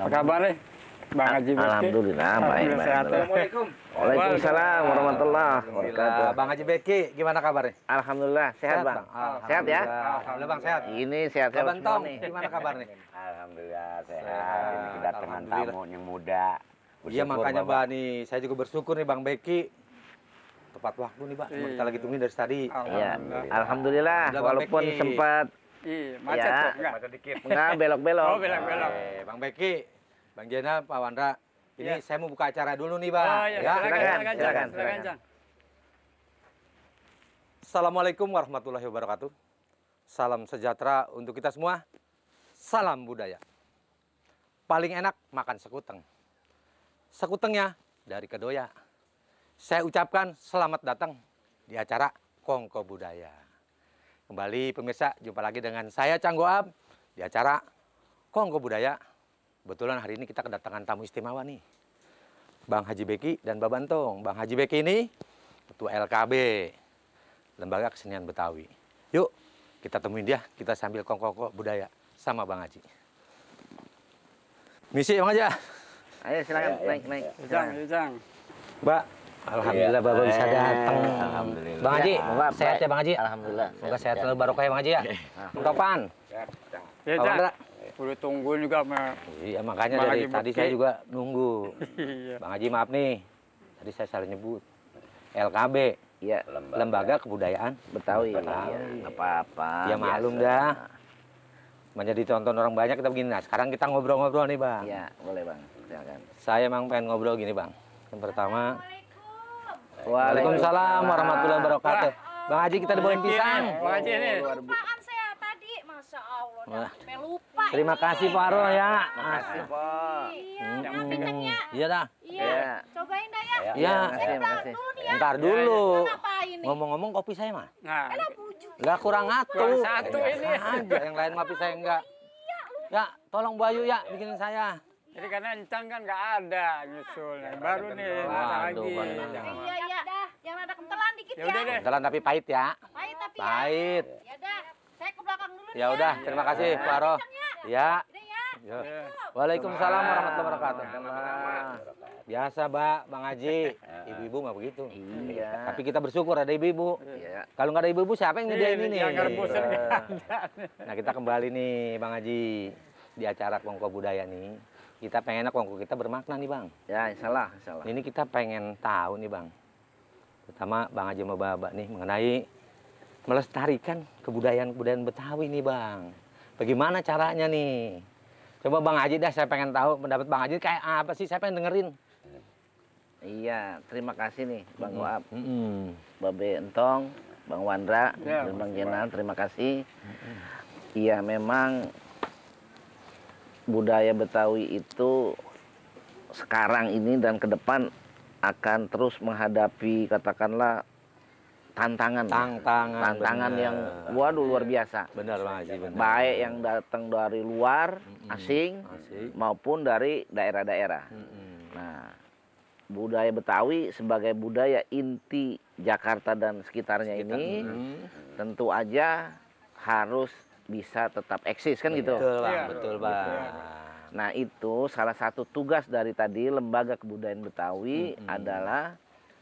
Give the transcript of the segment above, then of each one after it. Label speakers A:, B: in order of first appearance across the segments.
A: Apa kabar nih? Bang Haji Bekti. Alhamdulillah, baik, baik. Ya. Assalamualaikum. Waalaikumsalam warahmatullahi wabarakatuh. Bang
B: Haji Beki, gimana kabarnya? Alhamdulillah, sehat, sehat Bang. Alhamdulillah. Sehat ya? Alhamdulillah Bang, sehat. Ini sehat sehat. Bentong,
C: gimana kabarnya? Alhamdulillah, sehat. Ini kedatangan tamu
B: yang muda. Iya, makanya Bang nih, saya juga bersyukur nih Bang Beki tepat waktu
A: nih Pak. Kita lagi
B: tungguin dari tadi. Iya. Alhamdulillah. Alhamdulillah. Alhamdulillah. Walaupun sempat
A: Iya, iya, macet ya. kok enggak? Macet
B: dikit. Enggak, belok-belok. Oh, belok-belok. Oke, iya, Bang Beki, Bang Jena, Pak Wandra. Ini ya. saya mau buka acara dulu nih, Bang. Oh, iya, ya, ya. Silakan, silakan, silakan, silakan, silakan. silakan. Assalamualaikum warahmatullahi wabarakatuh. Salam sejahtera untuk kita semua. Salam budaya. Paling enak makan sekuteng. Sekutengnya dari Kedoya. Saya ucapkan selamat datang di acara Kongko Budaya. Kembali pemirsa, jumpa lagi dengan saya Canggo Ab di acara Kongko Budaya. Kebetulan hari ini kita kedatangan tamu istimewa nih. Bang Haji Beki dan Babantong. Bang Haji Beki ini ketua LKB, Lembaga Kesenian Betawi. Yuk, kita temuin dia, kita sambil Kongko Budaya sama Bang Haji. Misi Bang Haji
A: Ayo silakan ya, naik naik. Ujang, Ujang.
D: Mbak, Alhamdulillah Bapak bisa datang. Alhamdulillah. Bang Haji, moga ya, sehat ya Bang Haji. Alhamdulillah. Moga sehat selalu barokah ya Bang Haji ya. Iya. Topan. Ya,
B: Jack.
A: Udah tunggu juga sama
B: Iya, makanya dari tadi saya juga
D: nunggu.
C: iya.
B: Bang Haji maaf nih. Tadi saya salah nyebut. LKB. Iya, lembaga, kebudayaan Betawi. Betawi. Ya, iya,
C: apa-apa. Ya maklum dah.
B: Banyak tonton orang banyak kita begini. Nah, sekarang kita ngobrol-ngobrol nih, Bang. Iya,
D: boleh, Bang. Silakan.
B: Saya emang pengen ngobrol gini, Bang. Yang pertama, Waalaikumsalam warahmatullahi wabarakatuh. Bang Haji kita dibawain iya, pisang. Bang Haji ini.
E: makan saya tadi, masya Allah. lupa.
A: Terima kasih Pak Arul ya. Terima kasih Pak.
E: Iya,
B: hmm. Iya dah. Iya, iya. Cobain dah ya. Iya. iya. dulu nih ya. Ntar dulu. Ngomong-ngomong kopi saya mah. Nah. kurang satu. satu ini. yang
A: lain kopi saya enggak. Ya, tolong Bu Ayu ya bikinin saya. Jadi karena encang kan nggak ada nyusul. Ya, iya. Baru nih lagi. Iya iya.
D: iya iya. yang ada kentelan dikit ya. Udah ya. deh. Kentelan
B: tapi pahit ya. Pahit tapi ya. pahit. Ya udah. Saya ke belakang dulu Ya udah, terima kasih Pak Aro. Ya. Ya. Waalaikumsalam warahmatullahi wabarakatuh. Biasa, Mbak, Bang Haji. Ibu-ibu nggak begitu. Iya. Tapi kita bersyukur ada ibu-ibu. Iya. Kalau nggak ada ibu-ibu siapa yang ngedain ini? Yang rebusan Nah, kita kembali nih Bang Haji di acara Kongko Budaya nih. Kita pengennya kongko kita bermakna nih bang. Ya insyaallah, insyaallah. Ini kita pengen tahu nih bang, terutama bang Haji Mbak nih mengenai melestarikan kebudayaan-kebudayaan Betawi nih bang. Bagaimana caranya nih? Coba bang aji dah, saya pengen tahu mendapat bang aji kayak apa sih? Saya pengen dengerin.
D: Iya, terima kasih nih Bang mm -hmm. Waab, mm -hmm. Babe Entong, Bang Wandra, ya, dan Bang Jenan, terima kasih. Iya, memang budaya Betawi itu sekarang ini dan ke depan akan terus menghadapi katakanlah tantangan tantangan tantangan yang waduh luar biasa benar bang Haji benar. baik yang datang dari luar mm-hmm. asing, asing maupun dari daerah-daerah mm-hmm. nah budaya Betawi sebagai budaya inti Jakarta dan sekitarnya Sekitar, ini mm-hmm. tentu aja harus bisa tetap eksis kan gitu. Betul, Bang. Iya. betul, iya. Bang. Iya. Nah, itu salah satu tugas dari tadi Lembaga Kebudayaan Betawi hmm. adalah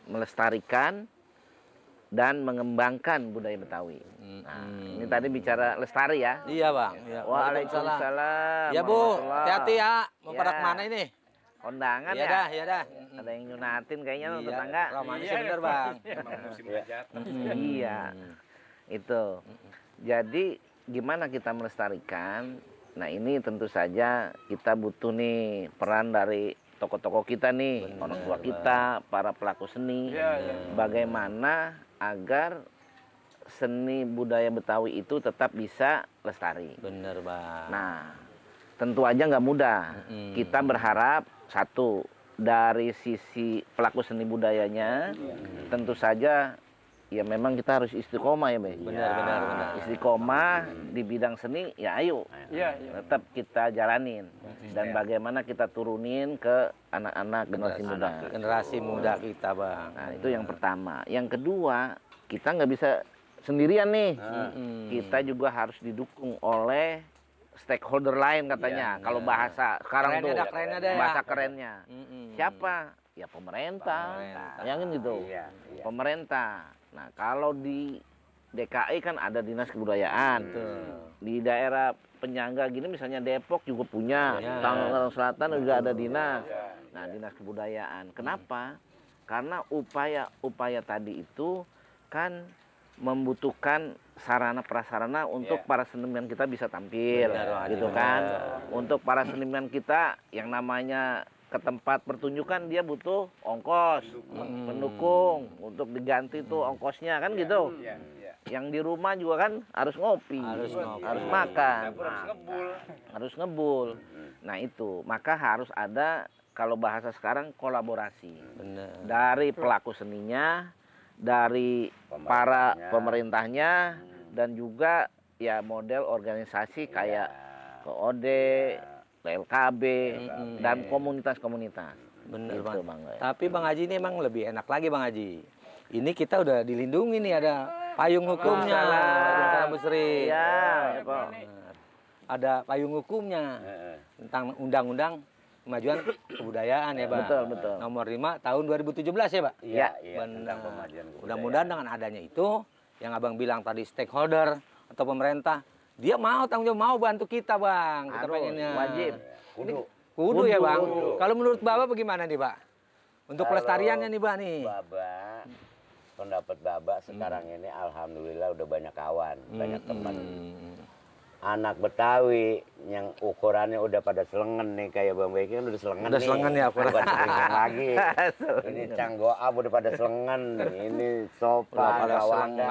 D: melestarikan dan mengembangkan budaya Betawi. Hmm. Nah, ini tadi bicara lestari ya. Iya, Bang. Ya. Waalaikumsalam. Ya, Bu. Hati-hati ya. Mau ya. ini? Kondangan ya. Dah, iya dah, Ada yang nyunatin kayaknya ya. tetangga. Romantis ya bener, Bang. Emang musim iya. Itu. Jadi gimana kita melestarikan? Nah ini tentu saja kita butuh nih peran dari tokoh-tokoh kita nih, Bener, orang tua kita, para pelaku seni. Ya, ya. Bagaimana agar seni budaya Betawi itu tetap bisa lestari. Bener bang. Nah, tentu aja nggak mudah. Mm. Kita berharap satu dari sisi pelaku seni budayanya, mm. tentu saja ya memang kita harus istiqomah ya, Mbak. Benar, ya. benar, benar. Istiqomah hmm. di bidang seni, ya ayo. Ya, ya. Tetap kita jalanin dan bagaimana kita turunin ke anak-anak generasi anak, muda. Generasi muda kita, Bang. Nah, itu yang pertama. Yang kedua, kita nggak bisa sendirian nih. Hmm. Kita juga harus didukung oleh stakeholder lain katanya. Ya, Kalau iya. bahasa sekarang keren tuh ada, keren ada, bahasa kerennya. Hmm. Siapa? Ya pemerintah. pemerintah. Yang gitu. Iya, iya. Pemerintah Nah, kalau di DKI kan ada dinas kebudayaan. Betul. Di daerah penyangga gini misalnya Depok juga punya, ya, Tangerang Selatan Betul. juga ada dinas. Ya, ya. Nah, dinas kebudayaan. Kenapa? Hmm. Karena upaya-upaya tadi itu kan membutuhkan sarana prasarana untuk yeah. para seniman kita bisa tampil benar, gitu kan? benar. kan untuk para seniman kita yang namanya ke tempat pertunjukan dia butuh ongkos pendukung, pendukung untuk diganti tuh ongkosnya kan ya, gitu ya, ya. yang di rumah juga kan harus ngopi harus, ngopi. harus iya. makan harus ngebul harus ngebul nah itu maka harus ada kalau bahasa sekarang kolaborasi Bener. dari pelaku seninya dari pemerintahnya. para pemerintahnya hmm. dan juga ya model organisasi kayak ya. KOD LKB hmm. dan iya, iya. komunitas-komunitas. Benar,
A: gitu, bang. bang. Ya.
B: Tapi Bang hmm. Haji ini emang lebih enak lagi Bang Haji. Ini kita udah dilindungi nih ada payung hukumnya. Salam Musri. Iya. Nah, ada payung hukumnya tentang undang-undang kemajuan kebudayaan ya, Pak. Betul, betul. Nomor 5 tahun 2017 ya, Pak? Iya, iya. ya. Mudah-mudahan dengan adanya itu yang Abang bilang tadi stakeholder atau pemerintah dia mau tanggung jawab, mau bantu kita bang. Kita Harus, pengennya. Wajib. Kudu. Kudu, kudu ya bang. Kalau menurut bapak bagaimana nih Pak?
C: Untuk Kalau pelestariannya nih Pak nih. Baba, pendapat bapak sekarang hmm. ini alhamdulillah udah banyak kawan, hmm. banyak teman. Hmm anak Betawi yang ukurannya udah pada selengen nih kayak Bang Beki kan udah selengen udah nih. selengen ya ukuran lagi ini abu udah pada selengen. ini sopa kawanda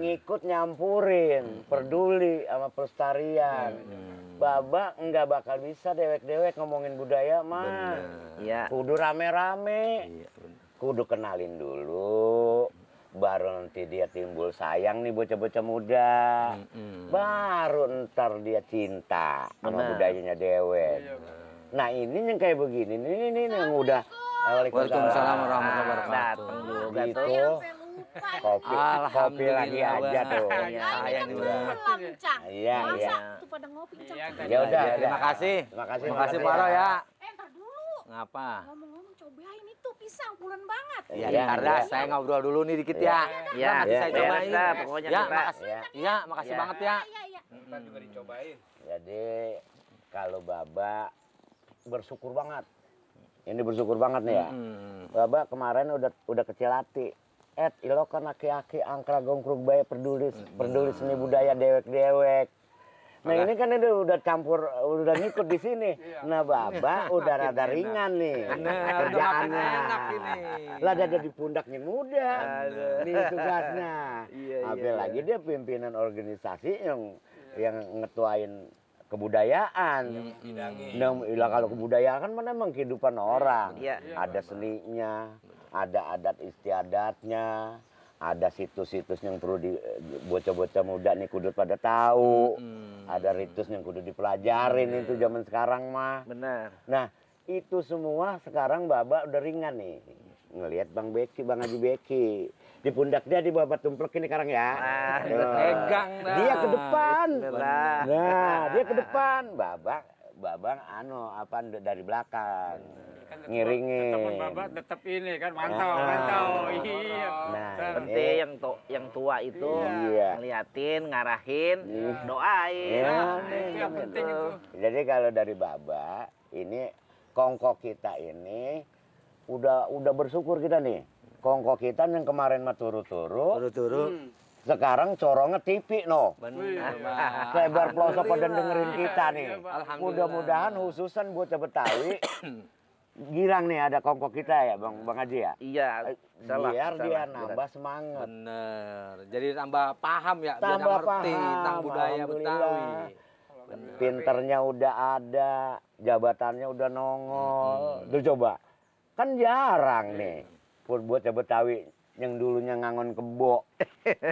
C: ngikut nyampurin hmm. peduli sama pelestarian hmm. Baba nggak bakal bisa dewek-dewek ngomongin budaya mah Iya. kudu rame-rame iya, kudu kenalin dulu baru nanti dia timbul sayang nih bocah-bocah muda mm -hmm. baru ntar dia cinta Benar. sama budayanya dewek iya, iya, nah ini yang kayak begini ini ini, yang udah Waalaikumsalam warahmatullahi ah, wabarakatuh datang gitu kopi kopi lagi aja tuh sayang iya, juga iya
A: iya kan? ya udah terima kasih
B: terima kasih terima kasih Paro ya ngapa? Ngomong-ngomong
E: cobain ah, itu pisang pulen
A: banget. Iya, ya, ya, saya ngobrol
B: dulu nih dikit ya. Iya, ya, saya iya,
E: cobain. Ya, pokoknya ya, makasih. Iya, makasih banget ya.
C: Kita juga dicobain. Jadi ya, kalau Baba bersyukur banget. Ini bersyukur banget nih ya. Hmm. Baba kemarin udah udah kecil hati. Ed, eh, ilo kan aki-aki angkra gongkrug bayi peduli, peduli seni budaya dewek-dewek Nah ini kan ini udah campur, udah ngikut di sini. Iya. Nah Bapak udah rada ringan nih nah, kerjaannya. Lah jadi di pundaknya muda. ini tugasnya. Apalagi iya, iya, dia pimpinan organisasi yang yang ngetuain kebudayaan. Yang nah, kalau kebudayaan kan memang kehidupan orang. Ada seninya, ada adat istiadatnya ada situs-situs yang perlu di bocah-bocah muda nih kudu pada tahu. Hmm. Ada ritus yang kudu dipelajarin hmm. itu zaman sekarang mah. Benar. Nah, itu semua sekarang Bapak udah ringan nih. Ngelihat Bang Beki, Bang Haji Beki. Di pundak dia di bawah tumplek ini sekarang ya. Ah, nah, nah, Dia ke depan. Nah, dia ke depan, Bapak babang anu apa dari belakang iya,
A: kan ngiringi ngiringin babak tetap ini kan mantau ah. nah, mantau iya nah penting yang
C: tu, yang tua itu iya. iya. ngeliatin ngarahin iya.
D: doain iya, nah, nah itu yang gitu. penting
C: itu jadi kalau dari babak ini kongko kita ini udah udah bersyukur kita nih kongko kita yang kemarin maturu turu-turu turu-turu hmm sekarang corongnya TV no. Benar. Lebar pelosok pada dengerin kita nih. Mudah-mudahan khususan buat Betawi girang nih ada kongkok kita ya Bang Bang Haji ya. Iya. Salah, biar salah, dia nambah semangat. Bener.
B: Jadi tambah paham ya, tambah biar ngerti tentang budaya Betawi.
C: Pinternya udah ada, jabatannya udah nongol. Hmm. Tuh coba. Kan jarang hmm. nih buat iya. buat Betawi yang dulunya ngangon kebo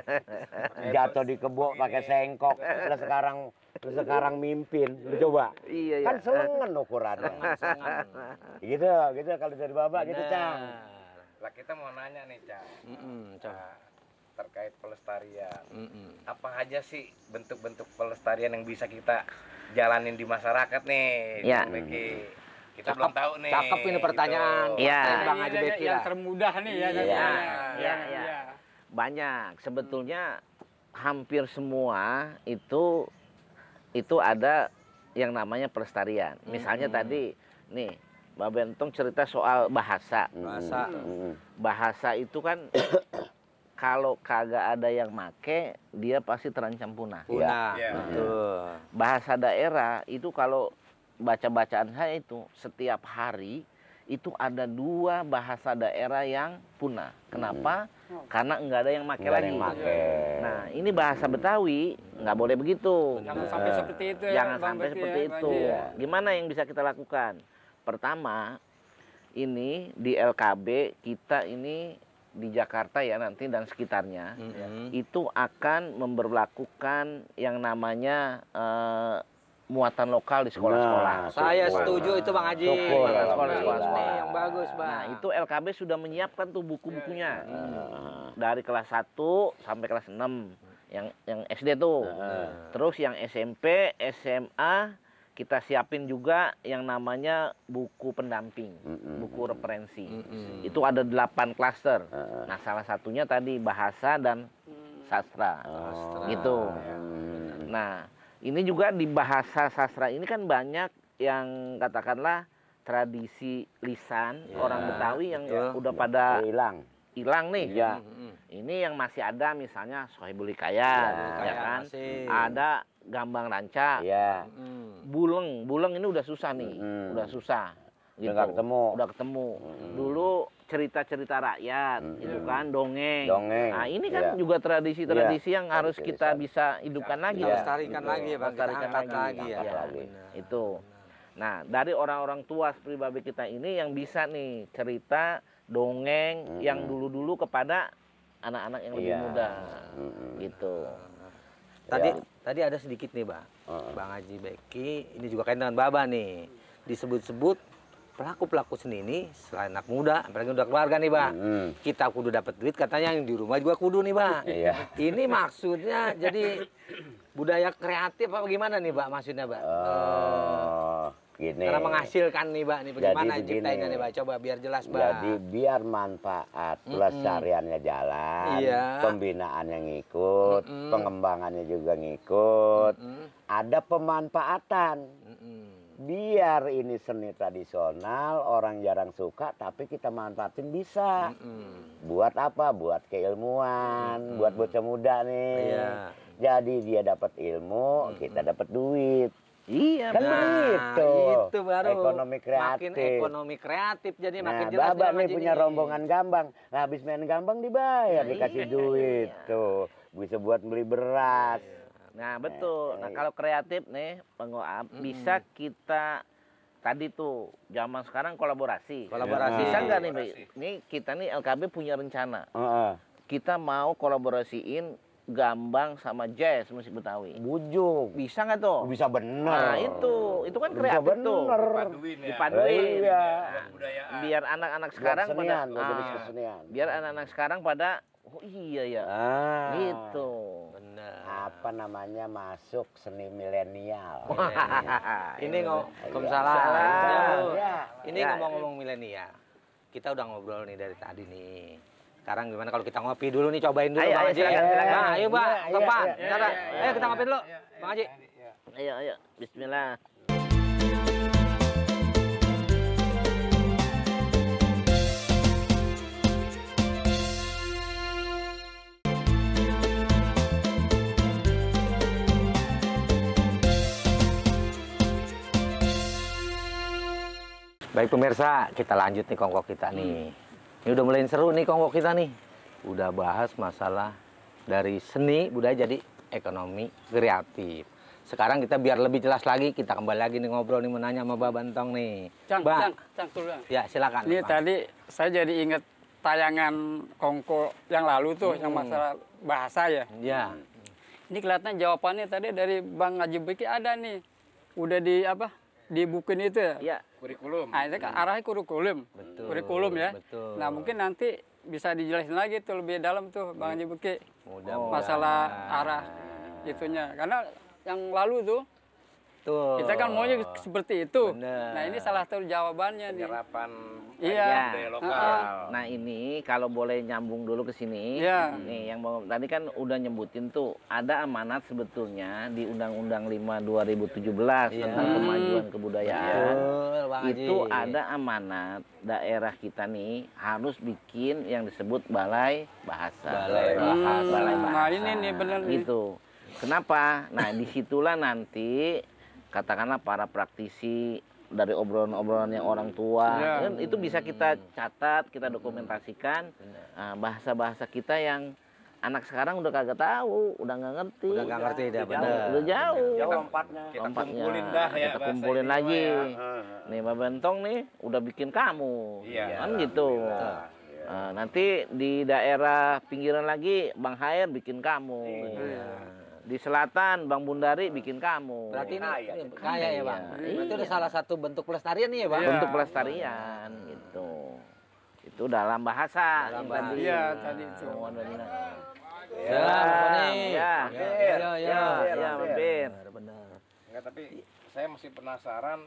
C: jatuh di kebo iya. pakai sengkok lu sekarang lu sekarang mimpin lu coba iya, iya. kan selengan ukurannya gitu gitu kalau dari bapak gitu cang
E: lah kita mau nanya nih cang mm -mm, terkait pelestarian. Mm -mm. Apa aja sih bentuk-bentuk pelestarian yang bisa kita jalanin di masyarakat nih? Ya. Kita cakep, belum tahu nih. Cakep ini gitu. pertanyaan. Iya. Ya. Bang Haji iya, iya, Beki Yang
A: termudah nih ya. Iya. Iya. Ya.
D: Banyak. Sebetulnya hampir semua itu itu ada yang namanya pelestarian. Misalnya hmm. tadi nih Mbak Bentong cerita soal bahasa. Bahasa. Hmm. Bahasa itu kan kalau kagak ada yang make, dia pasti terancam punah. Punah. Ya. Ya. Bahasa daerah itu kalau baca-bacaan saya itu setiap hari itu ada dua bahasa daerah yang punah. Kenapa?
C: Hmm. Oh. Karena enggak
D: ada yang make lagi. Yang make. Nah, ini bahasa Betawi nggak boleh begitu. Jangan sampai nah. seperti itu. Ya, Jangan sampai seperti ya, itu. Ya. Gimana yang bisa kita lakukan? Pertama, ini di LKB kita ini di Jakarta ya nanti dan sekitarnya -hmm. itu akan memberlakukan yang namanya uh, muatan lokal di sekolah-sekolah. Nah, saya setuju itu Bang Haji. sekolah, sekolah, yang bagus Bang. Nah itu LKB sudah menyiapkan tuh buku-bukunya. Iya. Hmm. Dari kelas 1 sampai kelas 6. Yang, yang SD tuh. Nah. Terus yang SMP, SMA, kita siapin juga yang namanya buku pendamping, mm -hmm. buku hmm. referensi. Mm -hmm. Itu ada delapan klaster. Uh. Nah, salah satunya tadi bahasa dan hmm. sastra. Oh. Gitu. Mm. Nah, ini juga di bahasa sastra ini kan banyak yang katakanlah tradisi lisan ya, orang Betawi yang ya betul. udah ya, pada hilang hilang nih ya. ini yang masih ada misalnya Sohibul iya, Hikayat ya, ya kan masih. ada Gambang Ranca ya. Buleng Buleng ini udah susah nih hmm. udah susah gitu. udah ketemu udah ketemu hmm. dulu cerita-cerita rakyat -hmm. itu kan dongeng. dongeng nah ini kan yeah. juga tradisi-tradisi yeah. yang harus kita bisa hidupkan yeah. lagi lestarikan lagi ya bang lestarikan lagi, lagi ya, ya. itu nah dari orang-orang tua seperti babi kita ini yang bisa nih cerita dongeng hmm. yang dulu-dulu kepada anak-anak yang lebih yeah. muda
C: Hmm.
B: gitu tadi ya.
D: tadi ada sedikit nih bang
B: uh. bang Haji Beki ini juga kaitan dengan Baba nih disebut-sebut pelaku-pelaku seni ini selain anak muda, apalagi udah keluarga nih, Pak. Hmm. Kita kudu dapat duit katanya yang di rumah juga kudu nih, Pak. Iya. ini maksudnya jadi budaya kreatif apa gimana nih, Pak? Maksudnya, Pak. Oh, uh,
C: gini. Karena menghasilkan
B: nih, Pak, Nih bagaimana ceritanya nih, Pak? Coba biar jelas, Pak. Jadi
C: biar manfaat pelestariannya mm -mm. jalan, iya. yang ngikut, mm -mm. pengembangannya juga ngikut. Mm -mm. Ada pemanfaatan biar ini seni tradisional orang jarang suka tapi kita manfaatin bisa mm -hmm. buat apa buat keilmuan mm -hmm. buat bocah muda nih yeah. jadi dia dapat ilmu mm -hmm. kita dapat duit Iya, kan nah, begitu. Itu baru ekonomi kreatif. Makin ekonomi kreatif jadi nah, makin jelas. Bapak nih punya rombongan gambang. Nah, habis main gambang dibayar, nah, dikasih iya, duit iya. tuh. Bisa buat beli beras. Iya, iya.
D: Nah, betul. Nah, kalau kreatif nih, penguap hmm. bisa kita tadi tuh zaman sekarang kolaborasi. Kolaborasi. Bisa nggak nih, nih kita nih LKB punya rencana. Uh -uh. Kita mau kolaborasiin gambang sama jazz musik Betawi. Bujuk. Bisa nggak tuh? Bisa bener. Nah itu, itu kan kreatif Bisa bener. tuh. Dipaduin ya. Dipaduin. Eh, iya. iya biar anak-anak sekarang kesenian, pada ah, biar anak-anak sekarang
C: pada oh iya ya.
D: Ah. Gitu.
C: Nah. Apa namanya masuk seni milenial. ini ngomong iya. iya. iya. Ini ngomong-ngomong milenial.
B: Kita udah ngobrol nih dari tadi nih. Sekarang gimana kalau kita ngopi dulu nih cobain dulu Bang Haji. Nah, ayo Bang, tempat. Ayo kita ngopi dulu, Bang Haji.
D: Ayo ayo, bismillah.
B: Baik pemirsa, kita lanjut nih kongkok kita nih. Hmm. Ini udah mulai seru nih kongkok kita nih. Udah bahas masalah dari seni budaya jadi ekonomi kreatif. Sekarang kita biar lebih jelas lagi, kita kembali lagi nih ngobrol nih menanya sama Mbak Bantong nih. Cang, Mbak.
A: Cang, Cang, Ya, silakan. Ini tadi saya jadi ingat tayangan kongko yang lalu tuh, hmm. yang masalah bahasa ya. Iya. Hmm. Ini kelihatan jawabannya tadi dari Bang Najib Biki ada nih. Udah di apa? di itu ya. Kurikulum. Nah, itu kan arahnya kurikulum. Betul. Kurikulum ya. Betul. Nah, mungkin nanti bisa dijelasin lagi tuh lebih dalam tuh Bang Jibuki Mudah masalah arah itunya. Karena yang lalu tuh Tuh. Kita kan maunya seperti itu. Bener. Nah, ini salah satu jawabannya Penyerapan nih. Iya. iya.
D: Nah ini kalau boleh nyambung dulu ke sini. Iya. Nih yang mau, tadi kan udah nyebutin tuh ada amanat sebetulnya di Undang-Undang 5 2017 yeah. tentang kemajuan kebudayaan. Betul, Bang Haji. Itu ada amanat daerah kita nih harus bikin yang disebut balai bahasa. Balai hmm. bahasa. Hmm, balai nah, bahasa. Nah ini nih benar Itu. Itu Kenapa? Nah disitulah nanti katakanlah para praktisi dari obrolan-obrolan yang orang tua ya. kan itu bisa kita catat kita dokumentasikan ah, bahasa-bahasa kita yang anak sekarang udah kagak tahu, udah nggak ngerti. Udah nggak ngerti udah, iya, benar. Udah jauh. Jauh
C: lompatnya. Kita empatnya. kumpulin dah ya. Kita kumpulin lagi. Ya.
D: Nih Mbak Bentong nih udah bikin kamu. ya. Kan gitu. ya. nanti di daerah pinggiran lagi Bang Hair bikin kamu. Iya. Di selatan Bang Bundari bikin kamu. Berarti
B: ini kaya, ini kaya
D: ya Bang. Iya. Itu udah iya. salah satu bentuk pelestarian nih ya Bang. Bentuk pelestarian iya. gitu. Itu dalam bahasa. Dalam bahasa. Iya
A: tadi itu. Ya ya ya. Iya, ya, ya, ya, ya, ya, ya, benar, benar. Enggak tapi
E: saya masih penasaran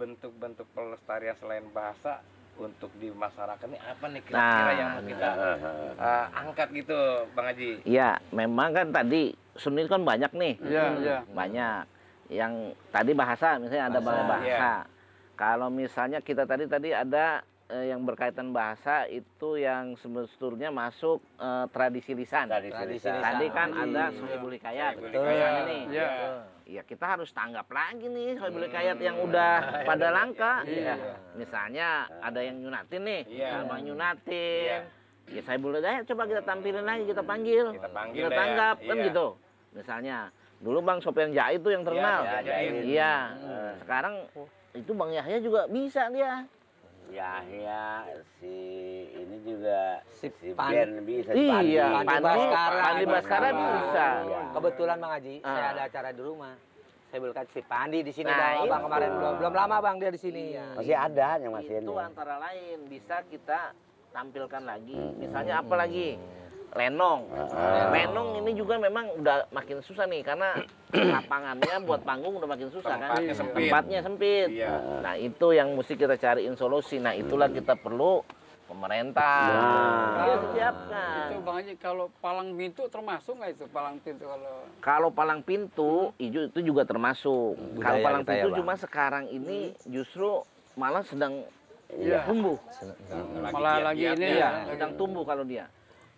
E: bentuk-bentuk pelestarian selain bahasa untuk di masyarakat ini apa nih kira-kira nah, yang mau kita nah, uh, angkat gitu Bang Haji? Iya,
D: memang kan tadi seni kan banyak nih. Iya, hmm, iya. Banyak. Yang tadi bahasa misalnya ada bahasa. bahasa. Ya. Kalau misalnya kita tadi tadi ada eh, yang berkaitan bahasa itu yang sebetulnya masuk eh, tradisi lisan. Tradisi, tradisi lisan. Tadi kan oh, ada Sohibul Hikayat. Betul. ini. Iya. Ya kita harus tanggap lagi nih Sohibul hmm. Hikayat hmm. yang udah iya. pada langka. Iya. Misalnya ada yang nyunatin nih, yeah. Abang nyunatin. Yeah. Ya saya boleh deh, coba kita tampilin lagi, kita panggil, kita, panggil kita ya. tanggap, ya. kan ya. gitu. Misalnya, dulu Bang yang Jai itu yang terkenal. Iya, ya, ya, ya. Sekarang itu Bang Yahya juga bisa dia.
C: Yahya si ini juga si, si Pan, bisa si Pandi. Iya, Pandi Baskara. Pandi Baskara bisa.
B: Kebetulan Bang Haji, uh. saya ada acara di rumah. Saya belikan si Pandi
C: di sini nah, Bang, bang kemarin belum belum
D: lama Bang dia di sini. Iya. Nah, masih
C: ada yang masih Itu ini. antara
D: lain bisa kita tampilkan lagi. Hmm. Misalnya apa lagi? Hmm.
C: Lenong. Uh,
D: Lenong ini juga memang udah makin susah nih karena lapangannya buat panggung udah makin susah kan. tempatnya kan. Sempit. Tempatnya sempit. Iya. Nah, itu yang mesti kita cariin solusi. Nah, itulah hmm. kita perlu pemerintah. Nah, ya, siapkan.
A: Itu Bang Haji kalau palang pintu termasuk nggak itu palang pintu kalau
D: Kalau palang pintu hmm. itu juga termasuk. Hmm. Budaya kalau palang ya, pintu ya, cuma sekarang ini justru malah sedang ya. tumbuh. Sedang,
A: sedang, sedang. Malah lagi, lagi ini ya, iya, sedang
D: tumbuh kalau dia.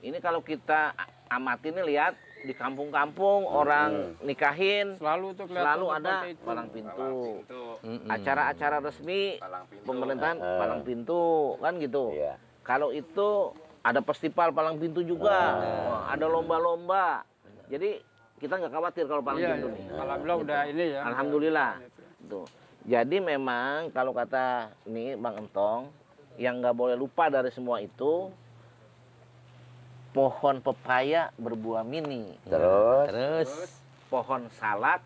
D: Ini kalau kita amati nih lihat di kampung-kampung hmm. orang hmm. nikahin selalu tuh selalu ada itu. palang pintu. Hmm. Acara-acara hmm. resmi palang pintu. pemerintahan uh. palang pintu kan gitu. Yeah. Kalau itu ada festival palang pintu juga, uh. ada lomba-lomba. Jadi kita nggak khawatir kalau palang yeah, pintu yeah. nih. Alhamdulillah gitu. udah ini ya. Alhamdulillah. Iya, iya. tuh gitu. Jadi memang kalau kata ini Bang Entong yang nggak boleh lupa dari semua itu pohon pepaya berbuah mini. Terus? Terus pohon salad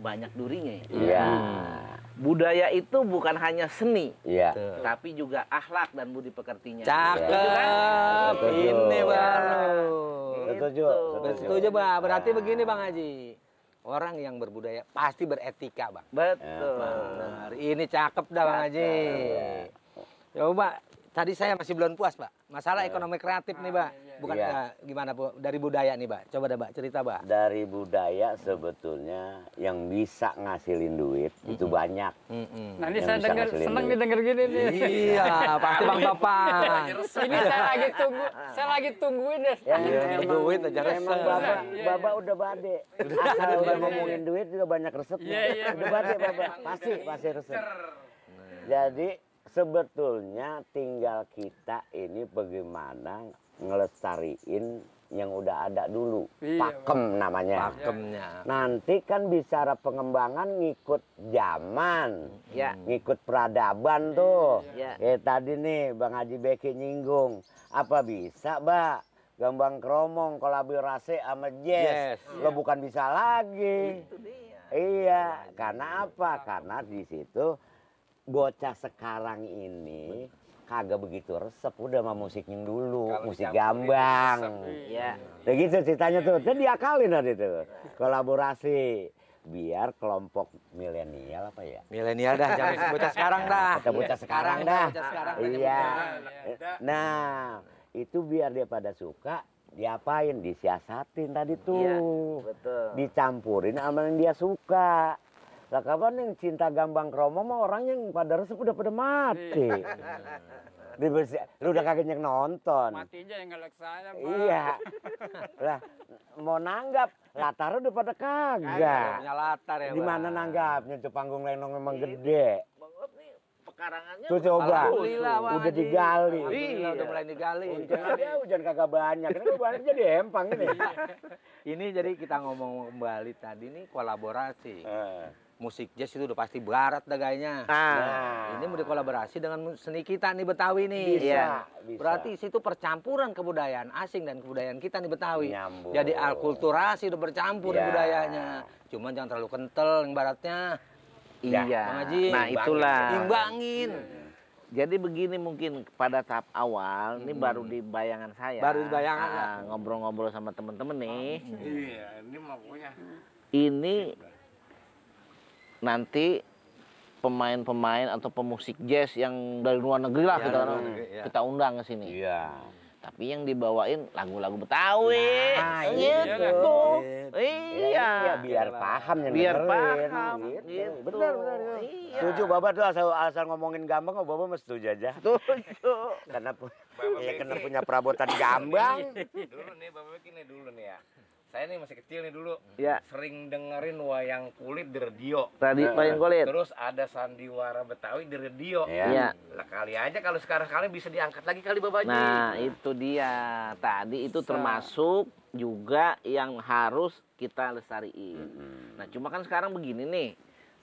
D: banyak durinya. Iya. Hmm. Budaya itu bukan hanya seni, ya. tapi juga akhlak dan budi pekertinya. Cakep, ya. ini baru. Iya. Setuju.
A: Gitu. Setuju,
B: Bang. Berarti begini, Bang Haji. Orang yang berbudaya pasti beretika, Bang. Betul. Ya, Ini cakep dah, Bang Haji. Iya. Coba tadi saya masih belum puas pak masalah yeah. ekonomi kreatif nih pak ah, iya, iya. bukan yeah. Iya. uh,
C: gimana bu dari budaya nih pak coba deh pak cerita pak dari budaya sebetulnya yang bisa ngasilin duit mm -hmm. itu banyak mm -hmm. nanti saya dengar seneng duit. dengar
A: gini nih iya pasti bang bapak ini saya lagi tunggu saya lagi tungguin deh ya, ya, duit aja emang bapak bapak
C: udah bade asal udah ngomongin duit juga banyak resep udah bade bapak pasti pasti resep jadi sebetulnya tinggal kita ini bagaimana ngelestariin yang udah ada dulu iya, pakem namanya pakemnya nanti kan bicara pengembangan ngikut zaman ya ngikut peradaban tuh ya. eh, tadi nih bang Haji Beki nyinggung apa bisa mbak gambang kromong kolaborasi sama jazz yes. lo bukan bisa lagi iya karena apa karena di situ bocah sekarang ini kagak begitu resep udah sama musik yang dulu Kalo musik gambang iya. ya begitu ceritanya tuh dan diakalin tadi tuh kolaborasi biar kelompok milenial apa ya milenial dah jangan sebutnya sekarang dah bocah iya. bocah sekarang dah iya nah itu biar dia pada suka diapain disiasatin tadi tuh iya, betul. dicampurin sama yang dia suka lah kapan yang cinta gampang kromo mah orang yang pada resep udah pada mati. Iya. Dibersi, lu udah kaget yang nonton. Matinya
A: yang ngelek saya, Pak. Iya. lah,
C: mau nanggap, latar udah pada kagak. Punya
A: latar ya, Dimana bang.
C: nanggapnya tuh panggung lenong memang gede. Karangannya tuh coba udah digali iya. udah mulai digali untungnya hujan kagak banyak ini banyak jadi empang ini iya.
B: ini jadi kita ngomong kembali tadi ini kolaborasi eh musik jazz itu udah pasti barat dah gayanya. Ah. Nah, ini mau dikolaborasi dengan seni kita nih Betawi nih. Bisa, ya. bisa. Berarti situ percampuran kebudayaan asing dan kebudayaan kita nih Betawi. Nyambung. Jadi alkulturasi udah bercampur ya. budayanya. Cuman jangan terlalu kental yang baratnya.
D: Ya. Iya. Ya. Nah, itulah. Imbangin. Jadi begini mungkin pada tahap awal, hmm. ini baru di bayangan saya. Baru di bayangan. ngobrol ah, ya? ngobrol-ngobrol sama temen-temen nih.
E: Iya, ini maunya.
D: Ini nanti pemain-pemain atau pemusik jazz yang dari luar negeri lah ya, kita negeri, ya. kita undang ke sini. Iya. Tapi yang dibawain lagu-lagu Betawi. Nah, gitu. Iya. iya. iya. Gitu. iya, iya biar paham yang Biar dengerin. paham.
C: Gitu. gitu. Benar, benar. Iya. Setuju Bapak tuh asal asal ngomongin gambang kok Bapak mesti setuju aja. Setuju. karena ya, karena punya perabotan gambang.
E: dulu nih Bapak ini dulu nih ya saya nih masih kecil nih dulu ya. sering dengerin wayang kulit di radio tadi nah, wayang kulit terus ada sandiwara betawi di radio ya. ya. Lah, kali aja kalau sekarang kali bisa diangkat lagi kali bapak nah
D: itu dia tadi itu bisa. termasuk juga yang harus kita lestariin -hmm. nah cuma kan sekarang begini nih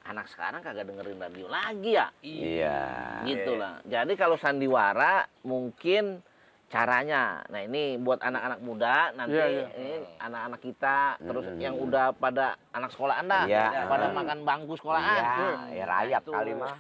D: anak sekarang kagak dengerin radio lagi ya iya, iya. gitulah jadi kalau sandiwara mungkin caranya. Nah ini buat anak-anak muda nanti yeah, yeah. ini anak-anak kita terus mm -hmm. yang udah pada anak sekolah anda yeah. Iya. pada hmm. makan bangku sekolahan. Yeah, hmm. ya rayap nah, kali mah.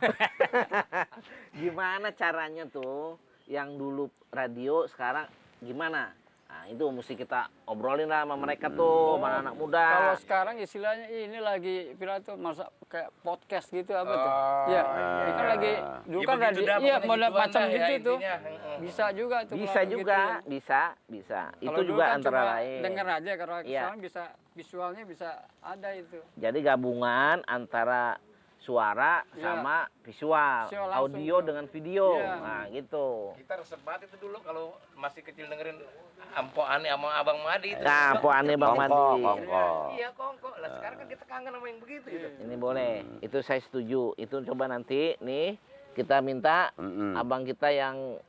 D: gimana caranya tuh yang dulu radio sekarang gimana? Nah, itu mesti kita obrolin lah sama
A: mereka tuh, sama hmm. sama anak muda. Kalau sekarang istilahnya ini lagi viral tuh masa kayak podcast gitu apa oh, tuh? Ya, iya. itu iya, iya. kan lagi dulu ya, kan tadi iya model macam ya gitu ya, tuh. Intinya. Bisa juga tuh. Bisa juga, gitu. Ya.
D: bisa, bisa. Kalo itu juga kan antara lain. Dengar
A: aja kalau ya. sekarang bisa visualnya bisa ada itu.
D: Jadi gabungan antara suara ya. sama visual, visual audio langsung. Iya. dengan video. Ya. Nah, gitu. Kita
E: resepat itu dulu kalau masih kecil dengerin Ampo Ane sama Abang Madi itu. Nah, Ampo Ane Bang Madi.
D: Iya, kongko. Lah sekarang kan kita kangen sama yang begitu ya. Ini boleh. Hmm. Itu saya setuju. Itu coba nanti nih kita minta
C: mm -hmm. abang
D: kita yang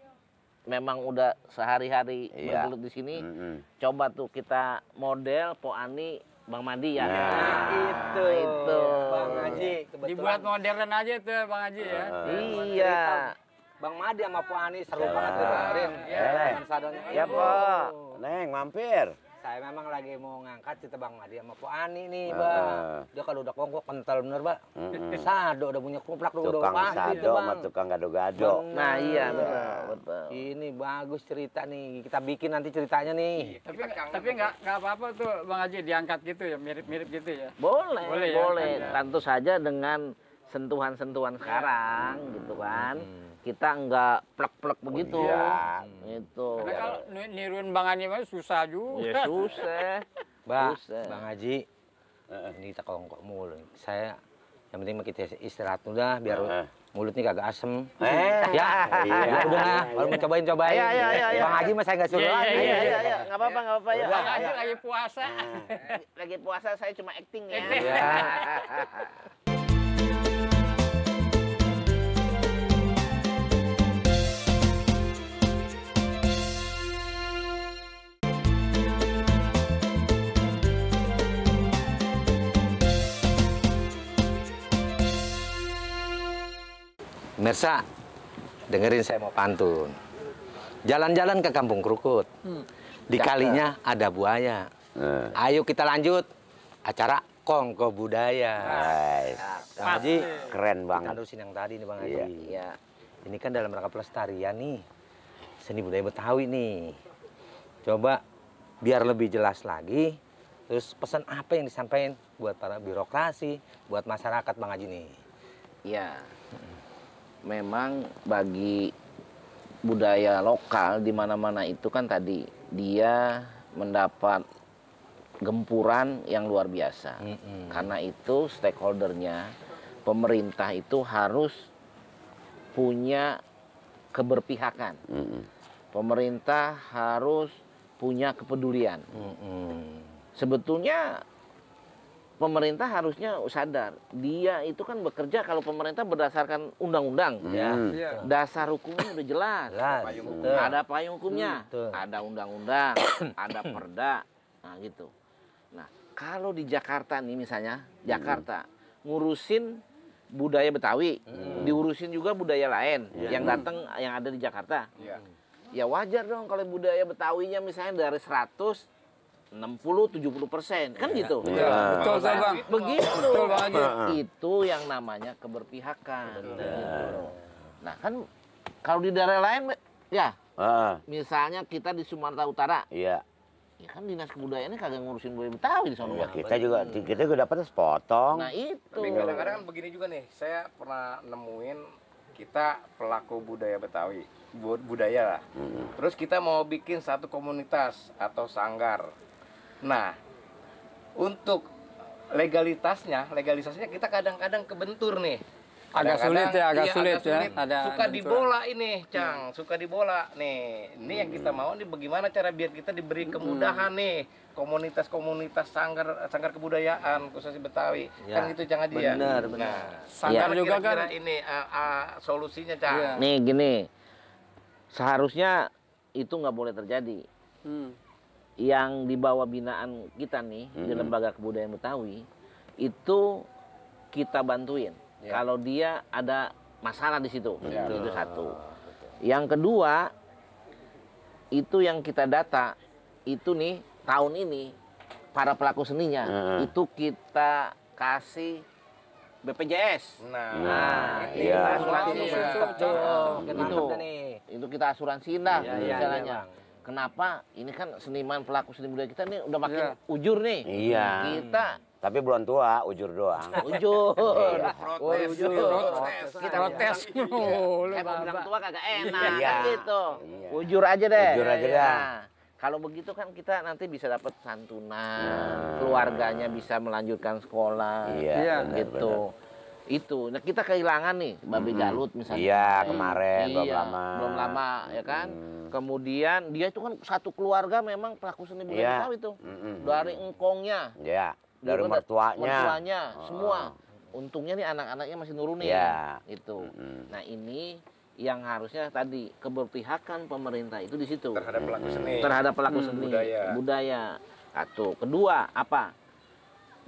D: memang udah sehari-hari iya. bergelut di sini. Mm -hmm. Coba tuh kita model Po Ani Bang Madi ya. Nah, nah, nah, itu. itu. Bang Haji, kebetulan.
C: Dibuat
A: modern aja itu Bang Haji ya. Uh, iya.
B: Bang Madi sama Pak Ani seru iya. banget
C: tuh kemarin. Iya, Neng. Ya, Po. Neng, mampir
B: saya memang lagi mau ngangkat cerita Bang Madi sama Pak Ani nih, Bang. dia kalau udah kongkok kental bener, Pak. Mm -hmm. Sado udah punya kuprak udah Tukang pasti sado sama tukang
C: gado-gado. Nah, iya, betul, iya.
B: betul. Ini bagus cerita nih. Kita bikin nanti ceritanya nih. Iya,
A: tapi tapi tapi enggak, nggak apa-apa tuh Bang Haji diangkat gitu ya, mirip-mirip gitu ya.
D: Boleh, boleh. Ya, boleh. Ya, Tentu saja dengan sentuhan-sentuhan sekarang hmm. gitu kan. Hmm kita nggak plek-plek oh, begitu. Oh, iya. Gitu. Karena kalau
A: niruin Bang Haji susah juga. Ya susah.
B: Ba, susah. Bang Haji, ini kita kongkok mulu. Saya yang penting kita istirahat dulu dah biar uh -huh. mulutnya kagak asem. Eh, ya, iya, ya udah. Iya, iya. Kalau mau cobain cobain. Iya, iya, iya, iya. Bang Haji mah saya nggak suruh. Iya, iya, iya, iya. iya, iya
D: apa-apa, nggak apa-apa ya. Bang Haji lagi puasa. Nah. Lagi puasa saya cuma acting ya. Iya.
B: Mirsa, dengerin saya mau pantun. Jalan-jalan ke Kampung Krukut. Hmm. Di kalinya ada buaya. Eh. Ayo kita lanjut acara Kongko Budaya. Nice. Bang Haji, keren banget. Kita yang tadi nih Bang Haji. Iya. iya. Ini kan dalam rangka pelestarian nih. Seni budaya Betawi nih. Coba biar lebih jelas lagi, terus pesan apa yang disampaikan buat para birokrasi, buat masyarakat Bang Haji nih?
D: Iya. Hmm memang bagi budaya lokal di mana-mana itu kan tadi dia mendapat gempuran yang luar biasa. Mm -hmm. Karena itu stakeholdernya pemerintah itu harus punya keberpihakan. Mm -hmm. Pemerintah harus punya kepedulian. Mm -hmm. Sebetulnya pemerintah harusnya sadar dia itu kan bekerja kalau pemerintah berdasarkan undang-undang hmm. ya iya. dasar hukumnya udah jelas, jelas. Payung hukum. ada payung hukumnya hmm, Betul. ada undang-undang ada perda nah gitu nah kalau di Jakarta nih misalnya hmm. Jakarta hmm. ngurusin budaya Betawi hmm. diurusin juga budaya lain yeah. yang hmm. datang yang ada di Jakarta yeah. ya wajar dong kalau budaya Betawinya misalnya dari 100 enam puluh tujuh puluh persen kan iya. gitu. Ya. Betul, ya. bang. Begitu. Iya. Iya. Itu yang namanya keberpihakan. Gitu. Nah kan kalau di daerah lain ya, ah. misalnya kita di Sumatera Utara. Iya. Ya kan dinas kebudayaan ini kagak
C: ngurusin budaya Betawi di sana. Ya, kita juga kita juga dapat sepotong. Nah itu. Tapi kadang-kadang kan
E: begini juga nih, saya pernah nemuin kita pelaku budaya Betawi, budaya lah. Hmm. Terus kita mau bikin satu komunitas atau sanggar Nah, untuk legalitasnya, legalisasinya kita kadang-kadang kebentur nih.
A: Agak sulit ya, agak iya, sulit, agak ya. sulit ya. Ada suka ada dibola ini, Cang.
E: Hmm. Suka dibola nih. Ini hmm. yang kita mau nih bagaimana cara biar kita diberi kemudahan nih komunitas-komunitas sanggar sanggar kebudayaan khususnya Betawi. Ya. Kan itu Cang aja ya. Benar, nah, benar. Nah,
D: sanggar ya. juga kan
E: ini uh, uh, solusinya, Cang. Ya. Nih
D: gini. Seharusnya itu nggak boleh terjadi. Hmm yang di bawah binaan kita nih -hmm. di lembaga kebudayaan Betawi itu kita bantuin yeah. kalau dia ada masalah di situ yeah. itu satu ah, yang kedua itu yang kita data itu nih tahun ini para pelaku seninya -hmm. itu kita kasih BPJS. Nah, nah iya. Ah, asuransi. Iya. Itu, itu, itu kita asuransi indah iya, iya, iya, misalnya. Iya, kenapa ini kan seniman pelaku seni budaya kita nih udah makin yeah.
C: ujur nih. Iya. Yeah. Kita tapi belum tua, ujur doang.
D: Ujur. Iya, protes. Ujur. Protes. Kita protes. protes. Kita iya. Iya. bilang tua kagak enak. Iya. Kan gitu. Ujur aja deh. Ujur aja deh. Nah, kalau begitu kan kita nanti bisa dapat santunan, hmm. keluarganya bisa melanjutkan sekolah, iya, gitu. Benar -benar itu. Nah kita kehilangan nih babi hmm. Jalut misalnya. Iya kemarin iya, belum lama. Belum lama ya kan. Hmm. Kemudian dia itu kan satu keluarga memang pelaku seni budaya yeah. itu hmm. dari engkongnya.
C: Iya. Yeah. Dari mertuanya. Mertuanya
D: oh. semua. Untungnya nih anak-anaknya masih nurunin. ya Yeah. Itu. Hmm. Nah ini yang harusnya tadi keberpihakan pemerintah itu di situ terhadap pelaku seni terhadap pelaku hmm. seni budaya budaya Atau kedua apa